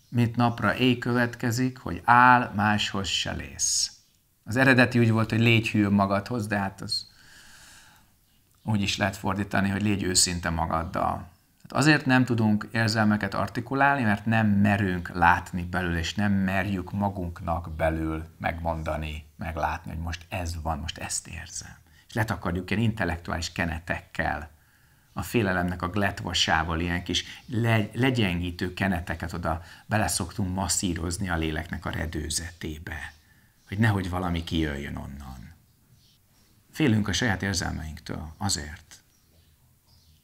mint napra éj következik, hogy áll, máshoz se lész. Az eredeti úgy volt, hogy légy hű magadhoz, de hát az úgy is lehet fordítani, hogy légy őszinte magaddal. Hát azért nem tudunk érzelmeket artikulálni, mert nem merünk látni belül, és nem merjük magunknak belül megmondani, meglátni, hogy most ez van, most ezt érzem. És letakarjuk ilyen intellektuális kenetekkel, a félelemnek a gletvasával ilyen kis le, legyengítő keneteket oda beleszoktunk masszírozni a léleknek a redőzetébe, hogy nehogy valami kijöjjön onnan. Félünk a saját érzelmeinktől azért.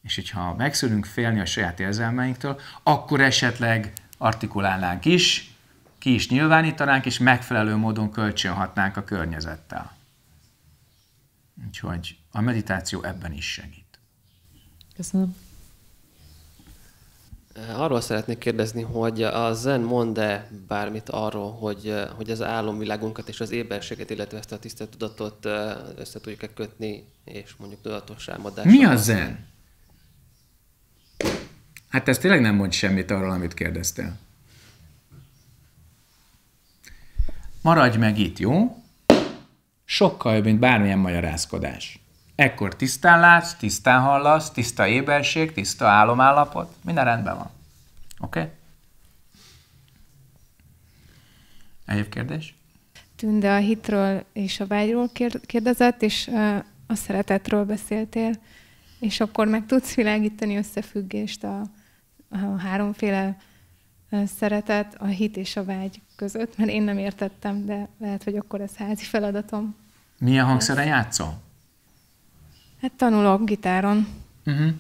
És hogyha megszűnünk félni a saját érzelmeinktől, akkor esetleg artikulálnánk is, ki is nyilvánítanánk, és megfelelő módon kölcsönhatnánk a környezettel. Úgyhogy a meditáció ebben is segít. Köszönöm. Eh, arról szeretnék kérdezni, hogy a zen mond-e bármit arról, hogy, eh, hogy az álomvilágunkat és az éberséget, illetve ezt a tisztelt tudatot eh, össze tudjuk-e kötni, és mondjuk tudatos álmodásra? Mi a zen? Hát ez tényleg nem mond semmit arról, amit kérdeztél. Maradj meg itt, jó? Sokkal jobb, mint bármilyen magyarázkodás. Ekkor tisztán látsz, tisztán hallasz, tiszta éberség, tiszta álomállapot, minden rendben van. Oké? Okay? Egyéb kérdés? Tünde a hitről és a vágyról kérdezett, és a szeretetről beszéltél, és akkor meg tudsz világítani összefüggést a, a háromféle szeretet, a hit és a vágy között, mert én nem értettem, de lehet, hogy akkor ez házi feladatom. Milyen hangszeren játszol? Hát tanulok gitáron. Uh-huh. Mhm.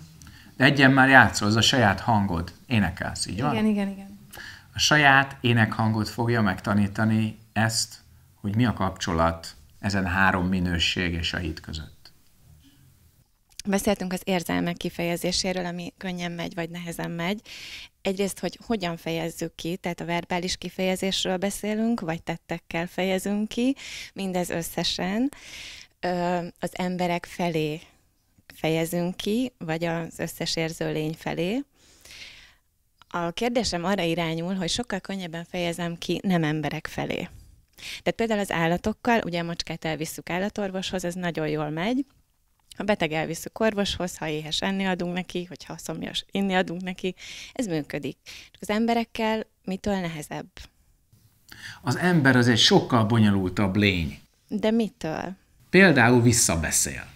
De egyen már játszol, az a saját hangod, énekelsz, így igen, van? Igen, igen, igen. A saját énekhangod fogja megtanítani ezt, hogy mi a kapcsolat ezen három minőség és a hit között. Beszéltünk az érzelmek kifejezéséről, ami könnyen megy, vagy nehezen megy. Egyrészt, hogy hogyan fejezzük ki, tehát a verbális kifejezésről beszélünk, vagy tettekkel fejezünk ki, mindez összesen az emberek felé fejezünk ki, vagy az összes érző lény felé. A kérdésem arra irányul, hogy sokkal könnyebben fejezem ki nem emberek felé. Tehát például az állatokkal, ugye a macskát elvisszük állatorvoshoz, ez nagyon jól megy, a beteg elviszük orvoshoz, ha éhes enni adunk neki, hogyha szomjas inni adunk neki, ez működik. Csak az emberekkel mitől nehezebb? Az ember az egy sokkal bonyolultabb lény. De mitől? Például visszabeszél.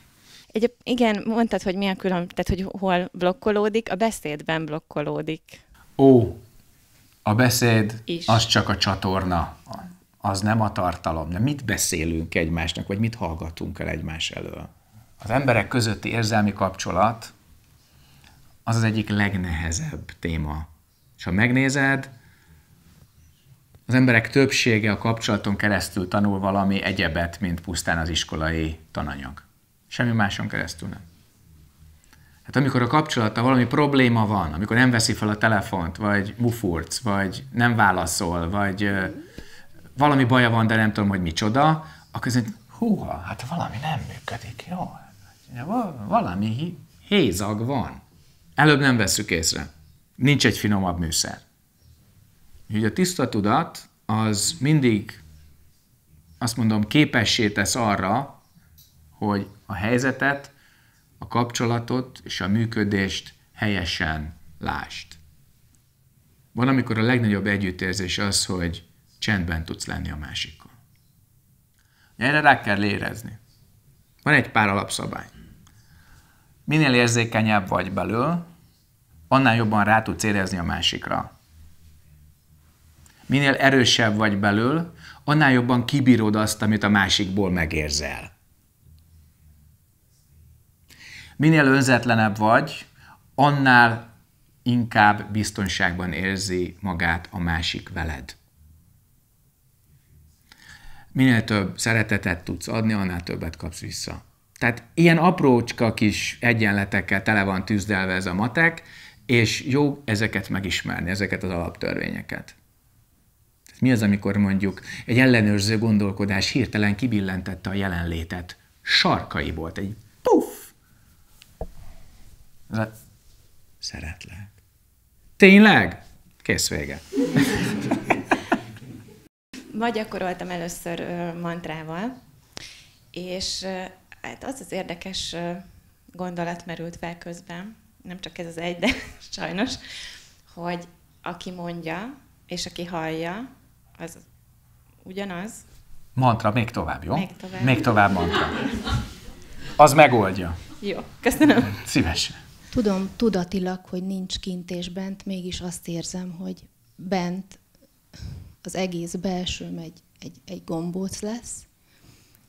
Egy, igen, mondtad, hogy milyen külön, tehát hogy hol blokkolódik, a beszédben blokkolódik. Ó, a beszéd is. az csak a csatorna, az nem a tartalom. De mit beszélünk egymásnak, vagy mit hallgatunk el egymás elől? Az emberek közötti érzelmi kapcsolat az az egyik legnehezebb téma. És ha megnézed, az emberek többsége a kapcsolaton keresztül tanul valami egyebet, mint pusztán az iskolai tananyag. Semmi máson keresztül nem. Hát amikor a kapcsolata valami probléma van, amikor nem veszi fel a telefont, vagy mufurc, vagy nem válaszol, vagy ö, valami baja van, de nem tudom, hogy micsoda, akkor azért, húha, hát valami nem működik, jó. Valami hézag van. Előbb nem veszük észre. Nincs egy finomabb műszer. Úgyhogy a tiszta tudat az mindig azt mondom, képessé tesz arra, hogy a helyzetet, a kapcsolatot és a működést helyesen lásd. Van, amikor a legnagyobb együttérzés az, hogy csendben tudsz lenni a másikkal. Erre rá kell érezni. Van egy pár alapszabály. Minél érzékenyebb vagy belül, annál jobban rá tudsz érezni a másikra. Minél erősebb vagy belül, annál jobban kibírod azt, amit a másikból megérzel minél önzetlenebb vagy, annál inkább biztonságban érzi magát a másik veled. Minél több szeretetet tudsz adni, annál többet kapsz vissza. Tehát ilyen aprócska kis egyenletekkel tele van tűzdelve ez a matek, és jó ezeket megismerni, ezeket az alaptörvényeket. Mi az, amikor mondjuk egy ellenőrző gondolkodás hirtelen kibillentette a jelenlétet sarkaiból, egy puff, le. Szeretlek. Tényleg? Kész vége. Ma gyakoroltam először mantrával, és hát az az érdekes gondolat merült fel közben, nem csak ez az egy, de sajnos, hogy aki mondja, és aki hallja, az ugyanaz. Mantra, még tovább, jó? Még tovább. Még tovább mantra. Az megoldja. Jó, köszönöm. Szívesen. Tudom tudatilag, hogy nincs kint és bent, mégis azt érzem, hogy bent az egész belsőm egy, egy, egy gombóc lesz,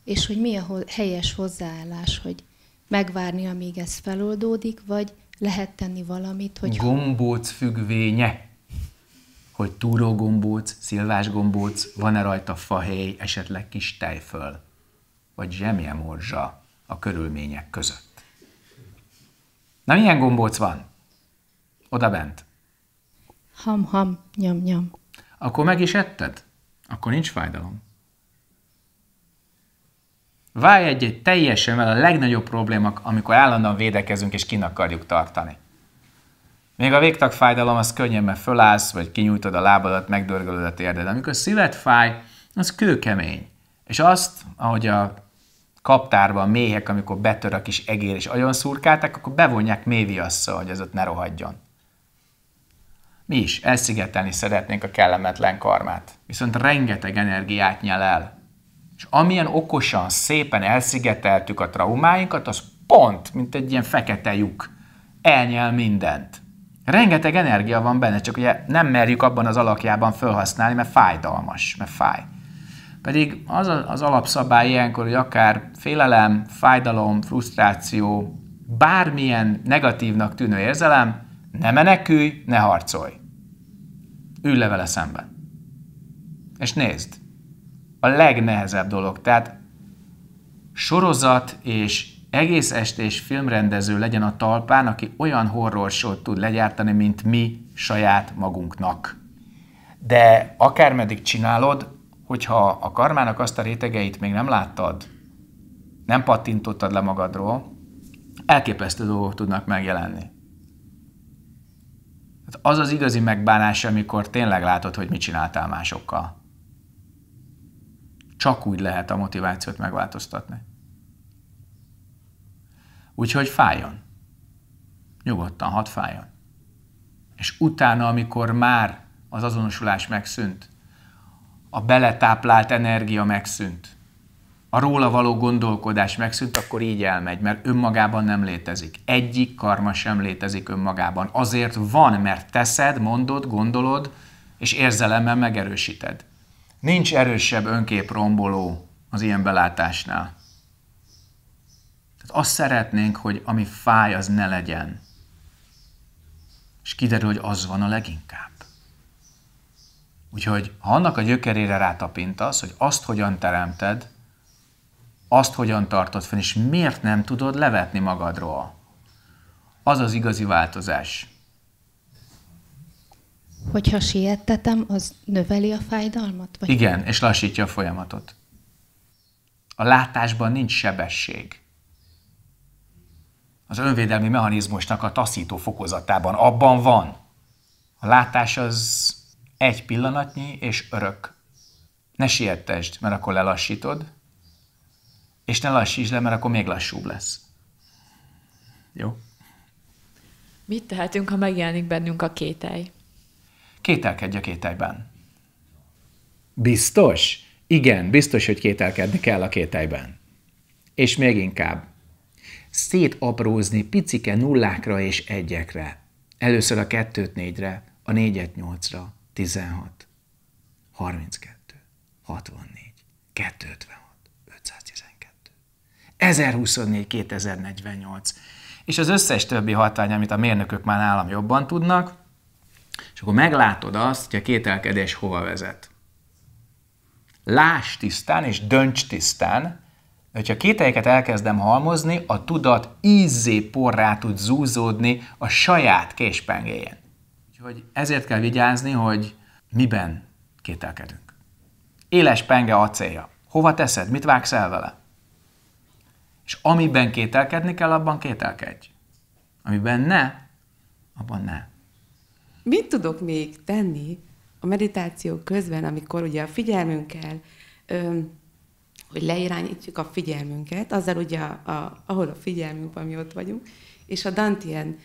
és hogy mi a helyes hozzáállás, hogy megvárni, amíg ez feloldódik, vagy lehet tenni valamit, hogy... Gombóc függvénye. Hogy túrógombóc, szilvás gombóc, van-e rajta fahéj, esetleg kis tejföl, vagy morzsa a körülmények között. Na, milyen gombóc van? Oda bent. Ham, ham, nyom nyom. Akkor meg is etted? Akkor nincs fájdalom. Válj egy, egy teljesen, mert a legnagyobb problémak, amikor állandóan védekezünk és kin akarjuk tartani. Még a végtag fájdalom az könnyen, mert fölállsz, vagy kinyújtod a lábadat, megdörgölöd a térded. Amikor szíved fáj, az kőkemény. És azt, ahogy a kaptárban méhek, amikor betör a kis egér és agyon szurkálták, akkor bevonják méviasszal, hogy ez ott ne rohadjon. Mi is elszigetelni szeretnénk a kellemetlen karmát, viszont rengeteg energiát nyel el. És amilyen okosan, szépen elszigeteltük a traumáinkat, az pont, mint egy ilyen fekete lyuk. Elnyel mindent. Rengeteg energia van benne, csak ugye nem merjük abban az alakjában felhasználni, mert fájdalmas, mert fáj. Pedig az az alapszabály ilyenkor, hogy akár félelem, fájdalom, frusztráció, bármilyen negatívnak tűnő érzelem, ne menekülj, ne harcolj. Ülj le vele szemben. És nézd, a legnehezebb dolog. Tehát sorozat és egész estés filmrendező legyen a talpán, aki olyan horrorsót tud legyártani, mint mi saját magunknak. De akármeddig csinálod, hogyha a karmának azt a rétegeit még nem láttad, nem pattintottad le magadról, elképesztő dolgok tudnak megjelenni. Hát az az igazi megbánás, amikor tényleg látod, hogy mit csináltál másokkal. Csak úgy lehet a motivációt megváltoztatni. Úgyhogy fájjon. Nyugodtan, hadd fájjon. És utána, amikor már az azonosulás megszűnt, a beletáplált energia megszűnt, a róla való gondolkodás megszűnt, akkor így elmegy, mert önmagában nem létezik. Egyik karma sem létezik önmagában. Azért van, mert teszed, mondod, gondolod, és érzelemmel megerősíted. Nincs erősebb önkép romboló az ilyen belátásnál. Tehát azt szeretnénk, hogy ami fáj, az ne legyen. És kiderül, hogy az van a leginkább. Úgyhogy ha annak a gyökerére rátapintasz, hogy azt hogyan teremted, azt hogyan tartod fenn, és miért nem tudod levetni magadról, az az igazi változás. Hogyha siettetem, az növeli a fájdalmat? Vagy Igen, és lassítja a folyamatot. A látásban nincs sebesség. Az önvédelmi mechanizmusnak a taszító fokozatában abban van. A látás az egy pillanatnyi és örök. Ne sietesd, mert akkor lelassítod, és ne lassítsd le, mert akkor még lassúbb lesz. Jó? Mit tehetünk, ha megjelenik bennünk a kételj? Kételkedj a kételjben. Biztos? Igen, biztos, hogy kételkedni kell a kételjben. És még inkább. Szétaprózni picike nullákra és egyekre. Először a kettőt négyre, a négyet nyolcra, 16, 32, 64, 256, 512, 1024, 2048, és az összes többi hatvány, amit a mérnökök már nálam jobban tudnak, és akkor meglátod azt, hogy a kételkedés hova vezet. Láss tisztán és dönts tisztán, hogyha kételyeket elkezdem halmozni, a tudat ízzé porrá tud zúzódni a saját késpengéjén. Úgyhogy ezért kell vigyázni, hogy miben kételkedünk. Éles penge célja. Hova teszed? Mit vágsz el vele? És amiben kételkedni kell, abban kételkedj. Amiben ne, abban ne. Mit tudok még tenni a meditáció közben, amikor ugye a figyelmünkkel, öm, hogy leirányítjuk a figyelmünket, azzal ugye, a, a, ahol a figyelmünk van, mi ott vagyunk, és a Dantien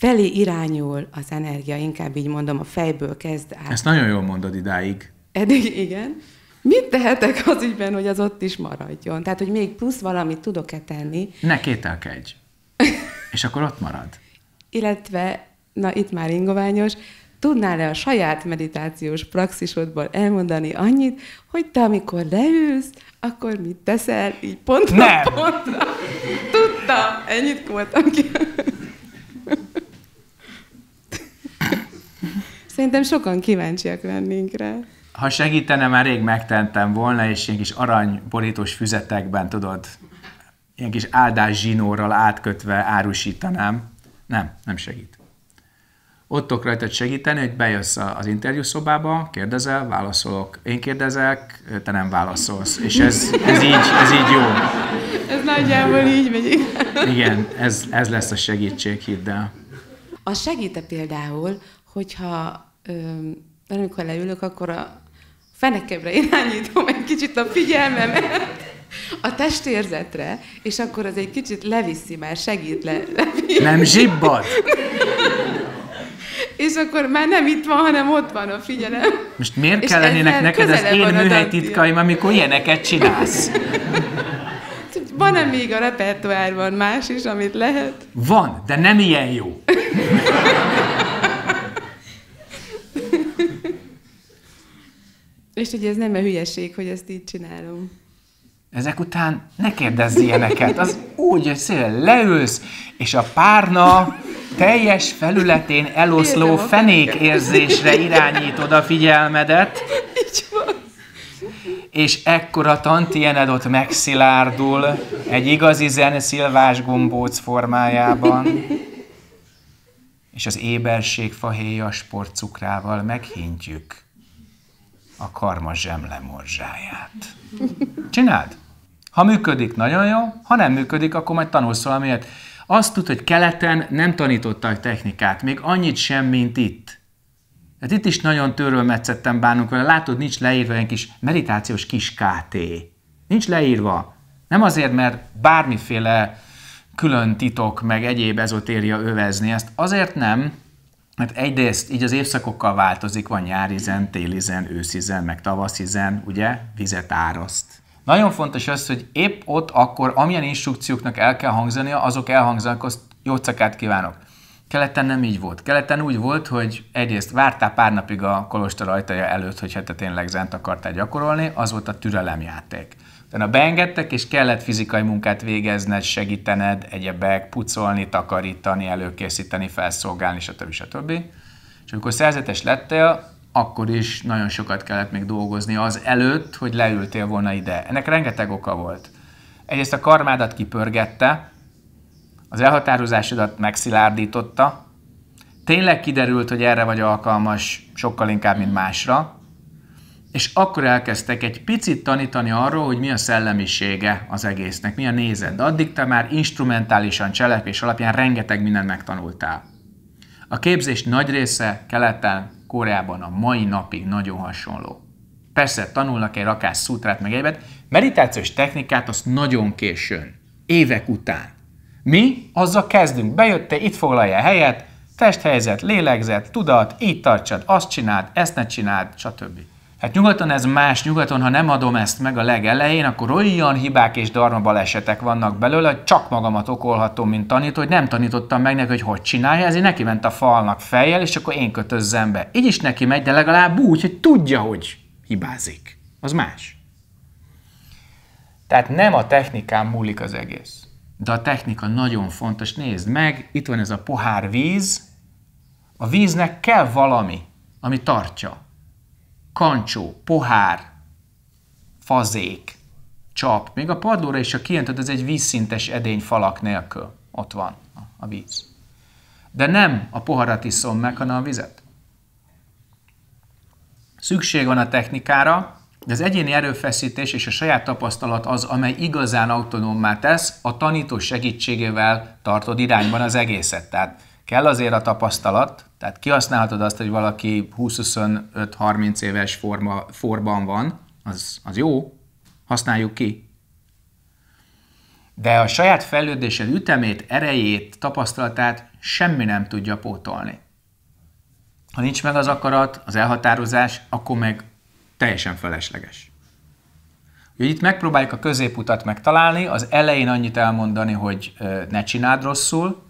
felé irányul az energia, inkább így mondom, a fejből kezd át. Ezt nagyon jól mondod idáig. Eddig igen. Mit tehetek az ügyben, hogy az ott is maradjon? Tehát, hogy még plusz valamit tudok-e tenni? Ne kételkedj. És akkor ott marad. Illetve, na itt már ingoványos, tudnál-e a saját meditációs praxisodból elmondani annyit, hogy te amikor leülsz, akkor mit teszel, így pontra, Nem. pontra. Tudtam, ennyit voltam ki. Szerintem sokan kíváncsiak lennénk rá. Ha segítene, már rég megtentem volna, és ilyen kis aranyborítós füzetekben, tudod, ilyen kis áldás zsinórral átkötve árusítanám. Nem, nem segít. Ott tudok rajtad segíteni, hogy bejössz az interjú szobába, kérdezel, válaszolok. Én kérdezek, te nem válaszolsz. És ez, ez, így, ez így jó. Ez nagyjából így megy. Igen, ez, ez lesz a segítség, hidd el. A segíte például, hogyha mert amikor leülök, akkor a fenekemre irányítom egy kicsit a figyelmemet a testérzetre, és akkor az egy kicsit leviszi már, segít le. Leviszi. Nem zsibbad? és akkor már nem itt van, hanem ott van a figyelem. Most miért kellene kellenének neked az én műhely titkaim, amikor ilyeneket csinálsz? Van-e még a repertoárban más is, amit lehet? Van, de nem ilyen jó. És hogy ez nem a hülyeség, hogy ezt így csinálom. Ezek után ne kérdezz ilyeneket. Az úgy, hogy szépen leülsz, és a párna teljes felületén eloszló fenék érzésre irányítod a figyelmedet. Így van. És ekkora tantiened ott megszilárdul egy igazi zen szilvás gombóc formájában. És az éberség fahéja sportcukrával meghintjük a karma zsemle morzsáját. Csináld! Ha működik, nagyon jó, ha nem működik, akkor majd tanulsz valamiért. Azt tud, hogy keleten nem tanítottak technikát, még annyit sem, mint itt. Hát itt is nagyon törölmetszetten bánunk vele. Látod, nincs leírva egy kis meditációs kis KT. Nincs leírva. Nem azért, mert bármiféle külön titok, meg egyéb ezotéria övezni ezt. Azért nem, mert egyrészt így az évszakokkal változik, van nyári zen, téli zen, őszi zen, meg tavaszi zen, ugye, vizet áraszt. Nagyon fontos az, hogy épp ott akkor, amilyen instrukcióknak el kell hangzania, azok elhangzanak, azt jó cakát kívánok. Keleten nem így volt. Keleten úgy volt, hogy egyrészt vártál pár napig a kolostor ajtaja előtt, hogy hát tényleg zent akartál gyakorolni, az volt a türelemjáték. Utána beengedtek, és kellett fizikai munkát végezned, segítened, egyebek, pucolni, takarítani, előkészíteni, felszolgálni, stb. stb. És amikor szerzetes lettél, akkor is nagyon sokat kellett még dolgozni az előtt, hogy leültél volna ide. Ennek rengeteg oka volt. Egyrészt a karmádat kipörgette, az elhatározásodat megszilárdította, tényleg kiderült, hogy erre vagy alkalmas sokkal inkább, mint másra, és akkor elkezdtek egy picit tanítani arról, hogy mi a szellemisége az egésznek, mi a nézet. De addig te már instrumentálisan cselekvés alapján rengeteg mindent megtanultál. A képzés nagy része keleten, Koreában a mai napig nagyon hasonló. Persze tanulnak egy rakás szútrát, meg egyet, meditációs technikát azt nagyon későn, évek után. Mi azzal kezdünk, bejötte, itt foglalja helyet, testhelyzet, lélegzet, tudat, így tartsad, azt csináld, ezt ne csináld, stb. Hát nyugaton ez más, nyugaton, ha nem adom ezt meg a legelején, akkor olyan hibák és darma balesetek vannak belőle, hogy csak magamat okolhatom, mint tanító, hogy nem tanítottam meg neki, hogy hogy csinálja, ezért neki ment a falnak fejjel, és akkor én kötözzem be. Így is neki megy, de legalább úgy, hogy tudja, hogy hibázik. Az más. Tehát nem a technikán múlik az egész. De a technika nagyon fontos. Nézd meg, itt van ez a pohár víz. A víznek kell valami, ami tartja kancsó, pohár, fazék, csap. Még a padlóra is, ha kijöntöd, ez egy vízszintes edény falak nélkül. Ott van a víz. De nem a poharat iszom meg, hanem a vizet. Szükség van a technikára, de az egyéni erőfeszítés és a saját tapasztalat az, amely igazán autonómmá tesz, a tanító segítségével tartod irányban az egészet. Tehát kell azért a tapasztalat, tehát kihasználhatod azt, hogy valaki 20-25-30 éves forma, forban van, az, az jó, használjuk ki. De a saját fejlődésed ütemét, erejét, tapasztalatát semmi nem tudja pótolni. Ha nincs meg az akarat, az elhatározás, akkor meg teljesen felesleges. Úgyhogy itt megpróbáljuk a középutat megtalálni, az elején annyit elmondani, hogy ne csináld rosszul,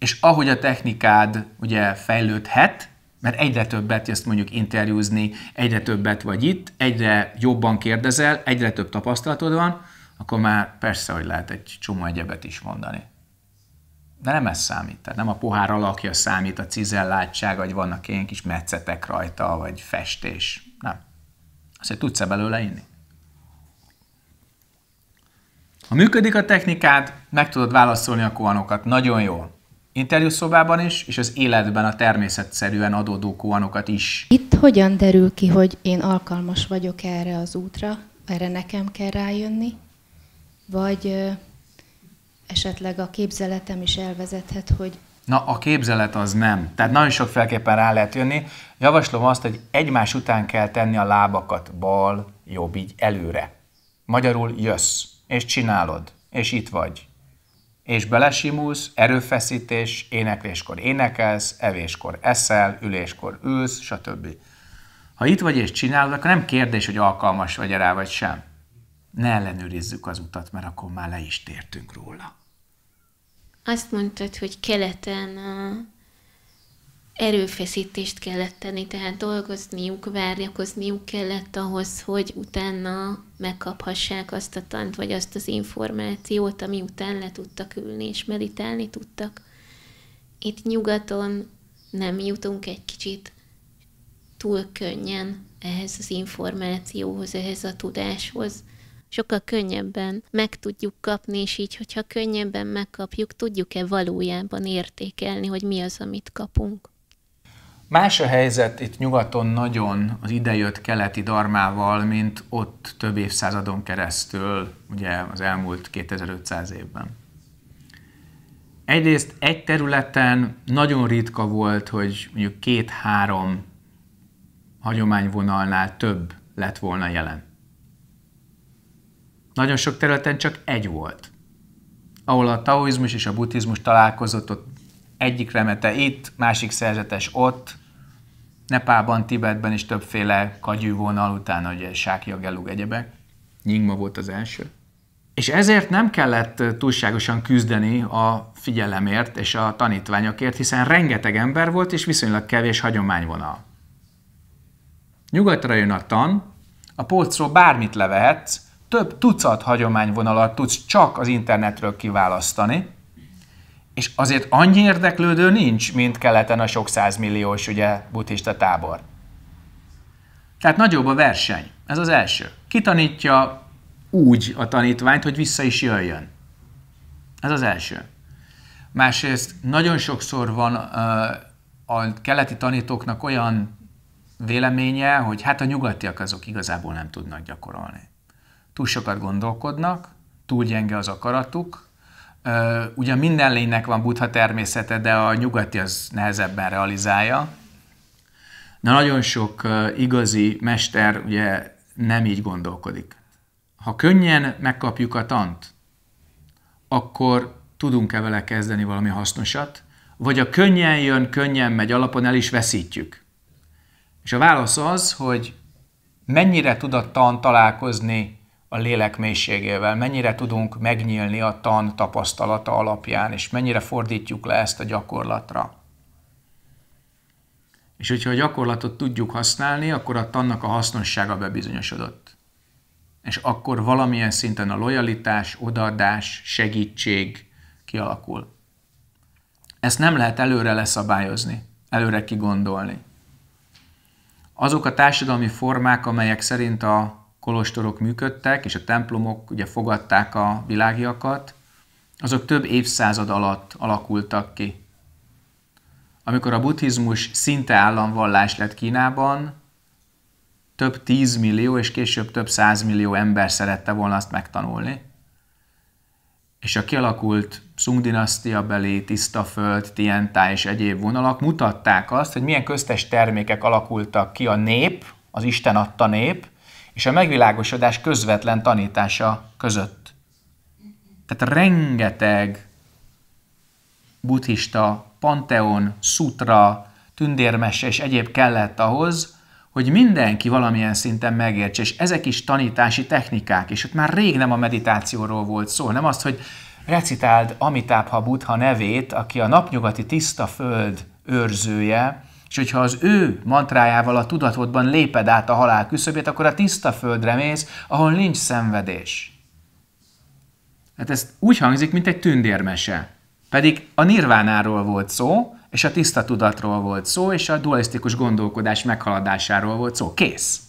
és ahogy a technikád ugye fejlődhet, mert egyre többet ezt mondjuk interjúzni, egyre többet vagy itt, egyre jobban kérdezel, egyre több tapasztalatod van, akkor már persze, hogy lehet egy csomó egyebet is mondani. De nem ez számít. Tehát nem a pohár alakja számít, a cizellátság, vagy vannak ilyen kis metszetek rajta, vagy festés. Nem. Azt tudsz-e belőle inni? Ha működik a technikád, meg tudod válaszolni a kohanokat. Nagyon jó interjúszobában is, és az életben a természetszerűen adódó kóanokat is. Itt hogyan derül ki, hogy én alkalmas vagyok erre az útra, erre nekem kell rájönni, vagy ö, esetleg a képzeletem is elvezethet, hogy... Na, a képzelet az nem. Tehát nagyon sok felképpen rá lehet jönni. Javaslom azt, hogy egymás után kell tenni a lábakat bal, jobb, így előre. Magyarul jössz, és csinálod, és itt vagy, és belesimulsz, erőfeszítés, énekléskor énekelsz, evéskor eszel, üléskor ülsz, stb. Ha itt vagy és csinálod, akkor nem kérdés, hogy alkalmas vagy rá vagy sem. Ne ellenőrizzük az utat, mert akkor már le is tértünk róla. Azt mondtad, hogy keleten a erőfeszítést kellett tenni, tehát dolgozniuk, várjakozniuk kellett ahhoz, hogy utána megkaphassák azt a tant, vagy azt az információt, ami után le tudtak ülni és meditálni tudtak. Itt nyugaton nem jutunk egy kicsit túl könnyen ehhez az információhoz, ehhez a tudáshoz. Sokkal könnyebben meg tudjuk kapni, és így, hogyha könnyebben megkapjuk, tudjuk-e valójában értékelni, hogy mi az, amit kapunk. Más a helyzet itt nyugaton nagyon az idejött keleti darmával, mint ott több évszázadon keresztül, ugye az elmúlt 2500 évben. Egyrészt egy területen nagyon ritka volt, hogy mondjuk két-három hagyományvonalnál több lett volna jelen. Nagyon sok területen csak egy volt. Ahol a taoizmus és a buddhizmus találkozott, ott egyik remete itt, másik szerzetes ott, Nepában, Tibetben is többféle kagyűvonal, után, ugye sákja, gelug, egyebek. Nyingma volt az első. És ezért nem kellett túlságosan küzdeni a figyelemért és a tanítványokért, hiszen rengeteg ember volt és viszonylag kevés hagyományvonal. Nyugatra jön a tan, a polcról bármit levehetsz, több tucat hagyományvonalat tudsz csak az internetről kiválasztani, és azért annyi érdeklődő nincs, mint keleten a sok százmilliós ugye, buddhista tábor. Tehát nagyobb a verseny. Ez az első. Kitanítja úgy a tanítványt, hogy vissza is jöjjön. Ez az első. Másrészt nagyon sokszor van a keleti tanítóknak olyan véleménye, hogy hát a nyugatiak azok igazából nem tudnak gyakorolni. Túl sokat gondolkodnak, túl gyenge az akaratuk, ugyan minden lénynek van buddha természete, de a nyugati az nehezebben realizálja. Na nagyon sok igazi mester ugye nem így gondolkodik. Ha könnyen megkapjuk a tant, akkor tudunk-e vele kezdeni valami hasznosat, vagy a könnyen jön, könnyen megy alapon el is veszítjük. És a válasz az, hogy mennyire tud a tan találkozni a lélek mélységével, mennyire tudunk megnyílni a tan tapasztalata alapján, és mennyire fordítjuk le ezt a gyakorlatra. És hogyha a gyakorlatot tudjuk használni, akkor a tannak a hasznossága bebizonyosodott. És akkor valamilyen szinten a lojalitás, odaadás, segítség kialakul. Ezt nem lehet előre leszabályozni, előre kigondolni. Azok a társadalmi formák, amelyek szerint a kolostorok működtek, és a templomok ugye fogadták a világiakat, azok több évszázad alatt alakultak ki. Amikor a buddhizmus szinte államvallás lett Kínában, több tízmillió és később több százmillió ember szerette volna azt megtanulni. És a kialakult Sung dinasztia belé, Tiszta Föld, Tientá és egyéb vonalak mutatták azt, hogy milyen köztes termékek alakultak ki a nép, az Isten adta nép, és a megvilágosodás közvetlen tanítása között. Tehát rengeteg buddhista, panteon, sutra, tündérmese és egyéb kellett ahhoz, hogy mindenki valamilyen szinten megértse, és ezek is tanítási technikák, és ott már rég nem a meditációról volt szó, nem azt, hogy recitáld Amitabha Buddha nevét, aki a napnyugati tiszta föld őrzője, és hogyha az ő mantrájával a tudatodban léped át a halál küszöbét, akkor a tiszta földre mész, ahol nincs szenvedés. Hát ez úgy hangzik, mint egy tündérmese. Pedig a nirvánáról volt szó, és a tiszta tudatról volt szó, és a dualisztikus gondolkodás meghaladásáról volt szó. Kész.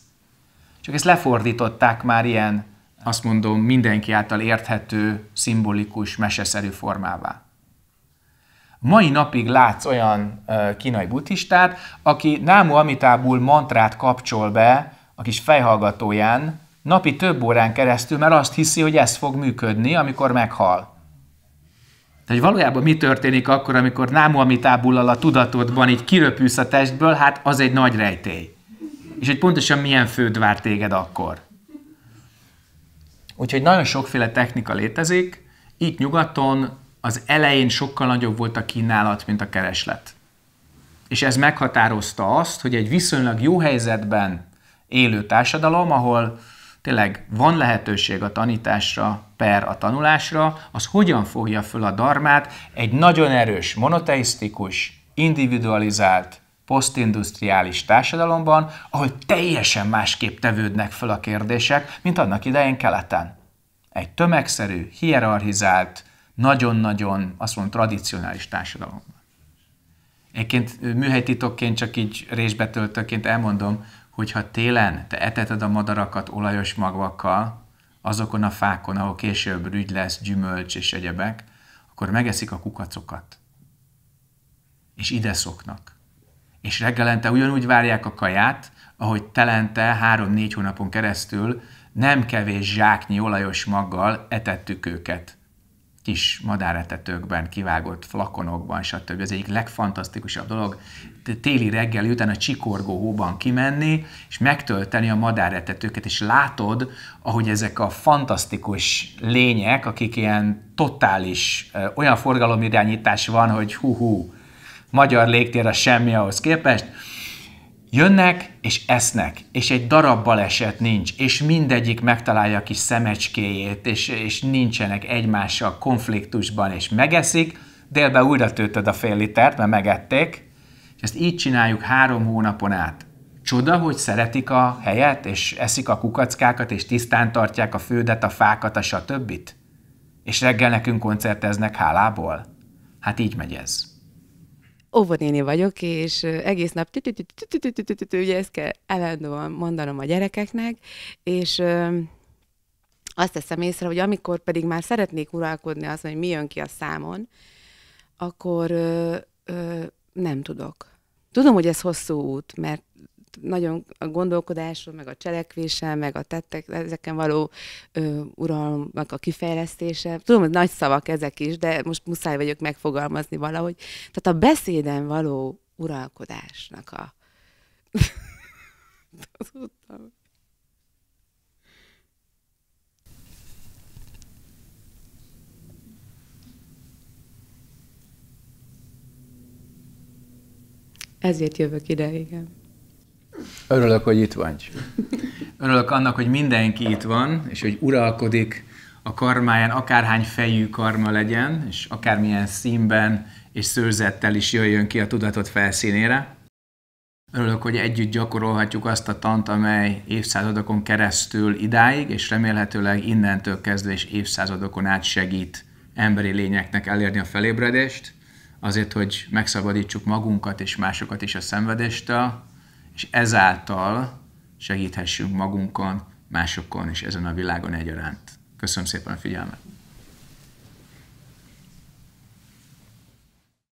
Csak ezt lefordították már ilyen, azt mondom, mindenki által érthető, szimbolikus, meseszerű formává. Mai napig látsz olyan kínai buddhistát, aki Námu amitából mantrát kapcsol be a kis fejhallgatóján napi több órán keresztül, mert azt hiszi, hogy ez fog működni, amikor meghal. Tehát, valójában mi történik akkor, amikor Námu Amitábullal a tudatodban így kiröpülsz a testből, hát az egy nagy rejtély. És hogy pontosan milyen főd vár téged akkor. Úgyhogy nagyon sokféle technika létezik. Itt nyugaton az elején sokkal nagyobb volt a kínálat, mint a kereslet. És ez meghatározta azt, hogy egy viszonylag jó helyzetben élő társadalom, ahol tényleg van lehetőség a tanításra, per a tanulásra, az hogyan fogja föl a darmát egy nagyon erős, monoteisztikus, individualizált, posztindustriális társadalomban, ahol teljesen másképp tevődnek föl a kérdések, mint annak idején keleten. Egy tömegszerű, hierarchizált, nagyon-nagyon, azt mondom, tradicionális társadalomban. Énként műhelytitokként csak így résbetöltőként elmondom, hogy ha télen te eteted a madarakat olajos magvakkal, azokon a fákon, ahol később rügy lesz, gyümölcs és egyebek, akkor megeszik a kukacokat. És ide szoknak. És reggelente ugyanúgy várják a kaját, ahogy telente három-négy hónapon keresztül nem kevés zsáknyi olajos maggal etettük őket kis madáretetőkben, kivágott flakonokban, stb. ez egyik legfantasztikusabb dolog téli reggel után a csikorgó hóban kimenni, és megtölteni a madáretetőket, és látod, ahogy ezek a fantasztikus lények, akik ilyen totális, olyan forgalomirányítás van, hogy hú-hú, magyar légtér a semmi ahhoz képest, Jönnek és esznek, és egy darab baleset nincs, és mindegyik megtalálja a kis szemecskéjét, és, és nincsenek egymással konfliktusban, és megeszik, délben újra töltöd a fél litert, mert megették, és ezt így csináljuk három hónapon át. Csoda, hogy szeretik a helyet, és eszik a kukackákat, és tisztán tartják a földet, a fákat, a stb. És reggel nekünk koncerteznek hálából? Hát így megy ez óvodéni vagyok, és egész nap ugye ezt kell elendően mondanom a gyerekeknek, és azt teszem észre, hogy amikor pedig már szeretnék uralkodni azt, hogy mi jön ki a számon, akkor nem tudok. Tudom, hogy ez hosszú út, mert nagyon a gondolkodásom, meg a cselekvésem, meg a tettek, ezeken való ö, uralomnak a kifejlesztése. Tudom, hogy nagy szavak ezek is, de most muszáj vagyok megfogalmazni valahogy. Tehát a beszéden való uralkodásnak a... Tudtam. Ezért jövök ide, igen. Örülök, hogy itt vagy. Örülök annak, hogy mindenki itt van, és hogy uralkodik a karmáján, akárhány fejű karma legyen, és akármilyen színben és szőrzettel is jöjjön ki a tudatot felszínére. Örülök, hogy együtt gyakorolhatjuk azt a tant, amely évszázadokon keresztül idáig, és remélhetőleg innentől kezdve és évszázadokon át segít emberi lényeknek elérni a felébredést, azért, hogy megszabadítsuk magunkat és másokat is a szenvedéstől, és ezáltal segíthessünk magunkon, másokon és ezen a világon egyaránt. Köszönöm szépen a figyelmet!